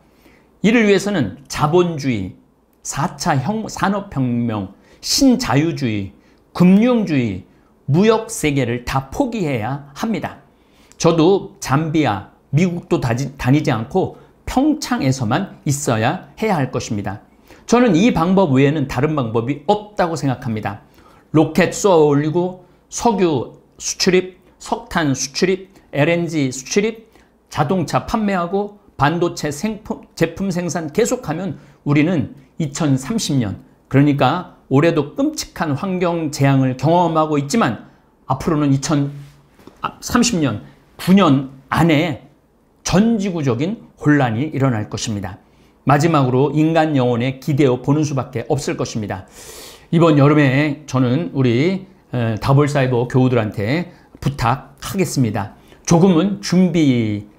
이를 위해서는 자본주의, 4차 형, 산업혁명, 신자유주의, 금융주의, 무역 세계를 다 포기해야 합니다. 저도 잠비아, 미국도 다지, 다니지 않고 평창에서만 있어야 해야 할 것입니다. 저는 이 방법 외에는 다른 방법이 없다고 생각합니다. 로켓 쏘아 올리고 석유 수출입, 석탄 수출입, LNG 수출입, 자동차 판매하고 반도체 생품, 제품 생산 계속하면 우리는 2030년 그러니까 올해도 끔찍한 환경 재앙을 경험하고 있지만 앞으로는 2030년 9년 안에 전 지구적인 혼란이 일어날 것입니다. 마지막으로 인간 영혼의 기대어 보는 수밖에 없을 것입니다. 이번 여름에 저는 우리 다블사이버 교우들한테 부탁하겠습니다. 조금은 준비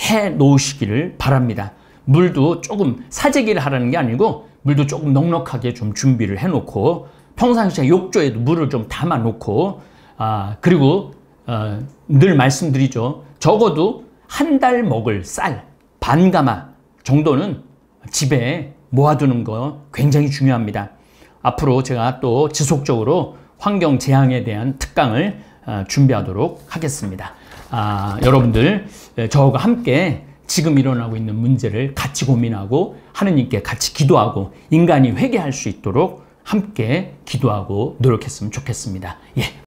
해 놓으시기를 바랍니다. 물도 조금 사재기를 하라는 게 아니고 물도 조금 넉넉하게 좀 준비를 해놓고 평상시에 욕조에도 물을 좀 담아놓고 아 그리고 어, 늘 말씀드리죠. 적어도 한 달 먹을 쌀, 반가마 정도는 집에 모아두는 거 굉장히 중요합니다. 앞으로 제가 또 지속적으로 환경 재앙에 대한 특강을 어, 준비하도록 하겠습니다. 아, 여러분들 예, 저와 함께 지금 일어나고 있는 문제를 같이 고민하고 하느님께 같이 기도하고 인간이 회개할 수 있도록 함께 기도하고 노력했으면 좋겠습니다. 예,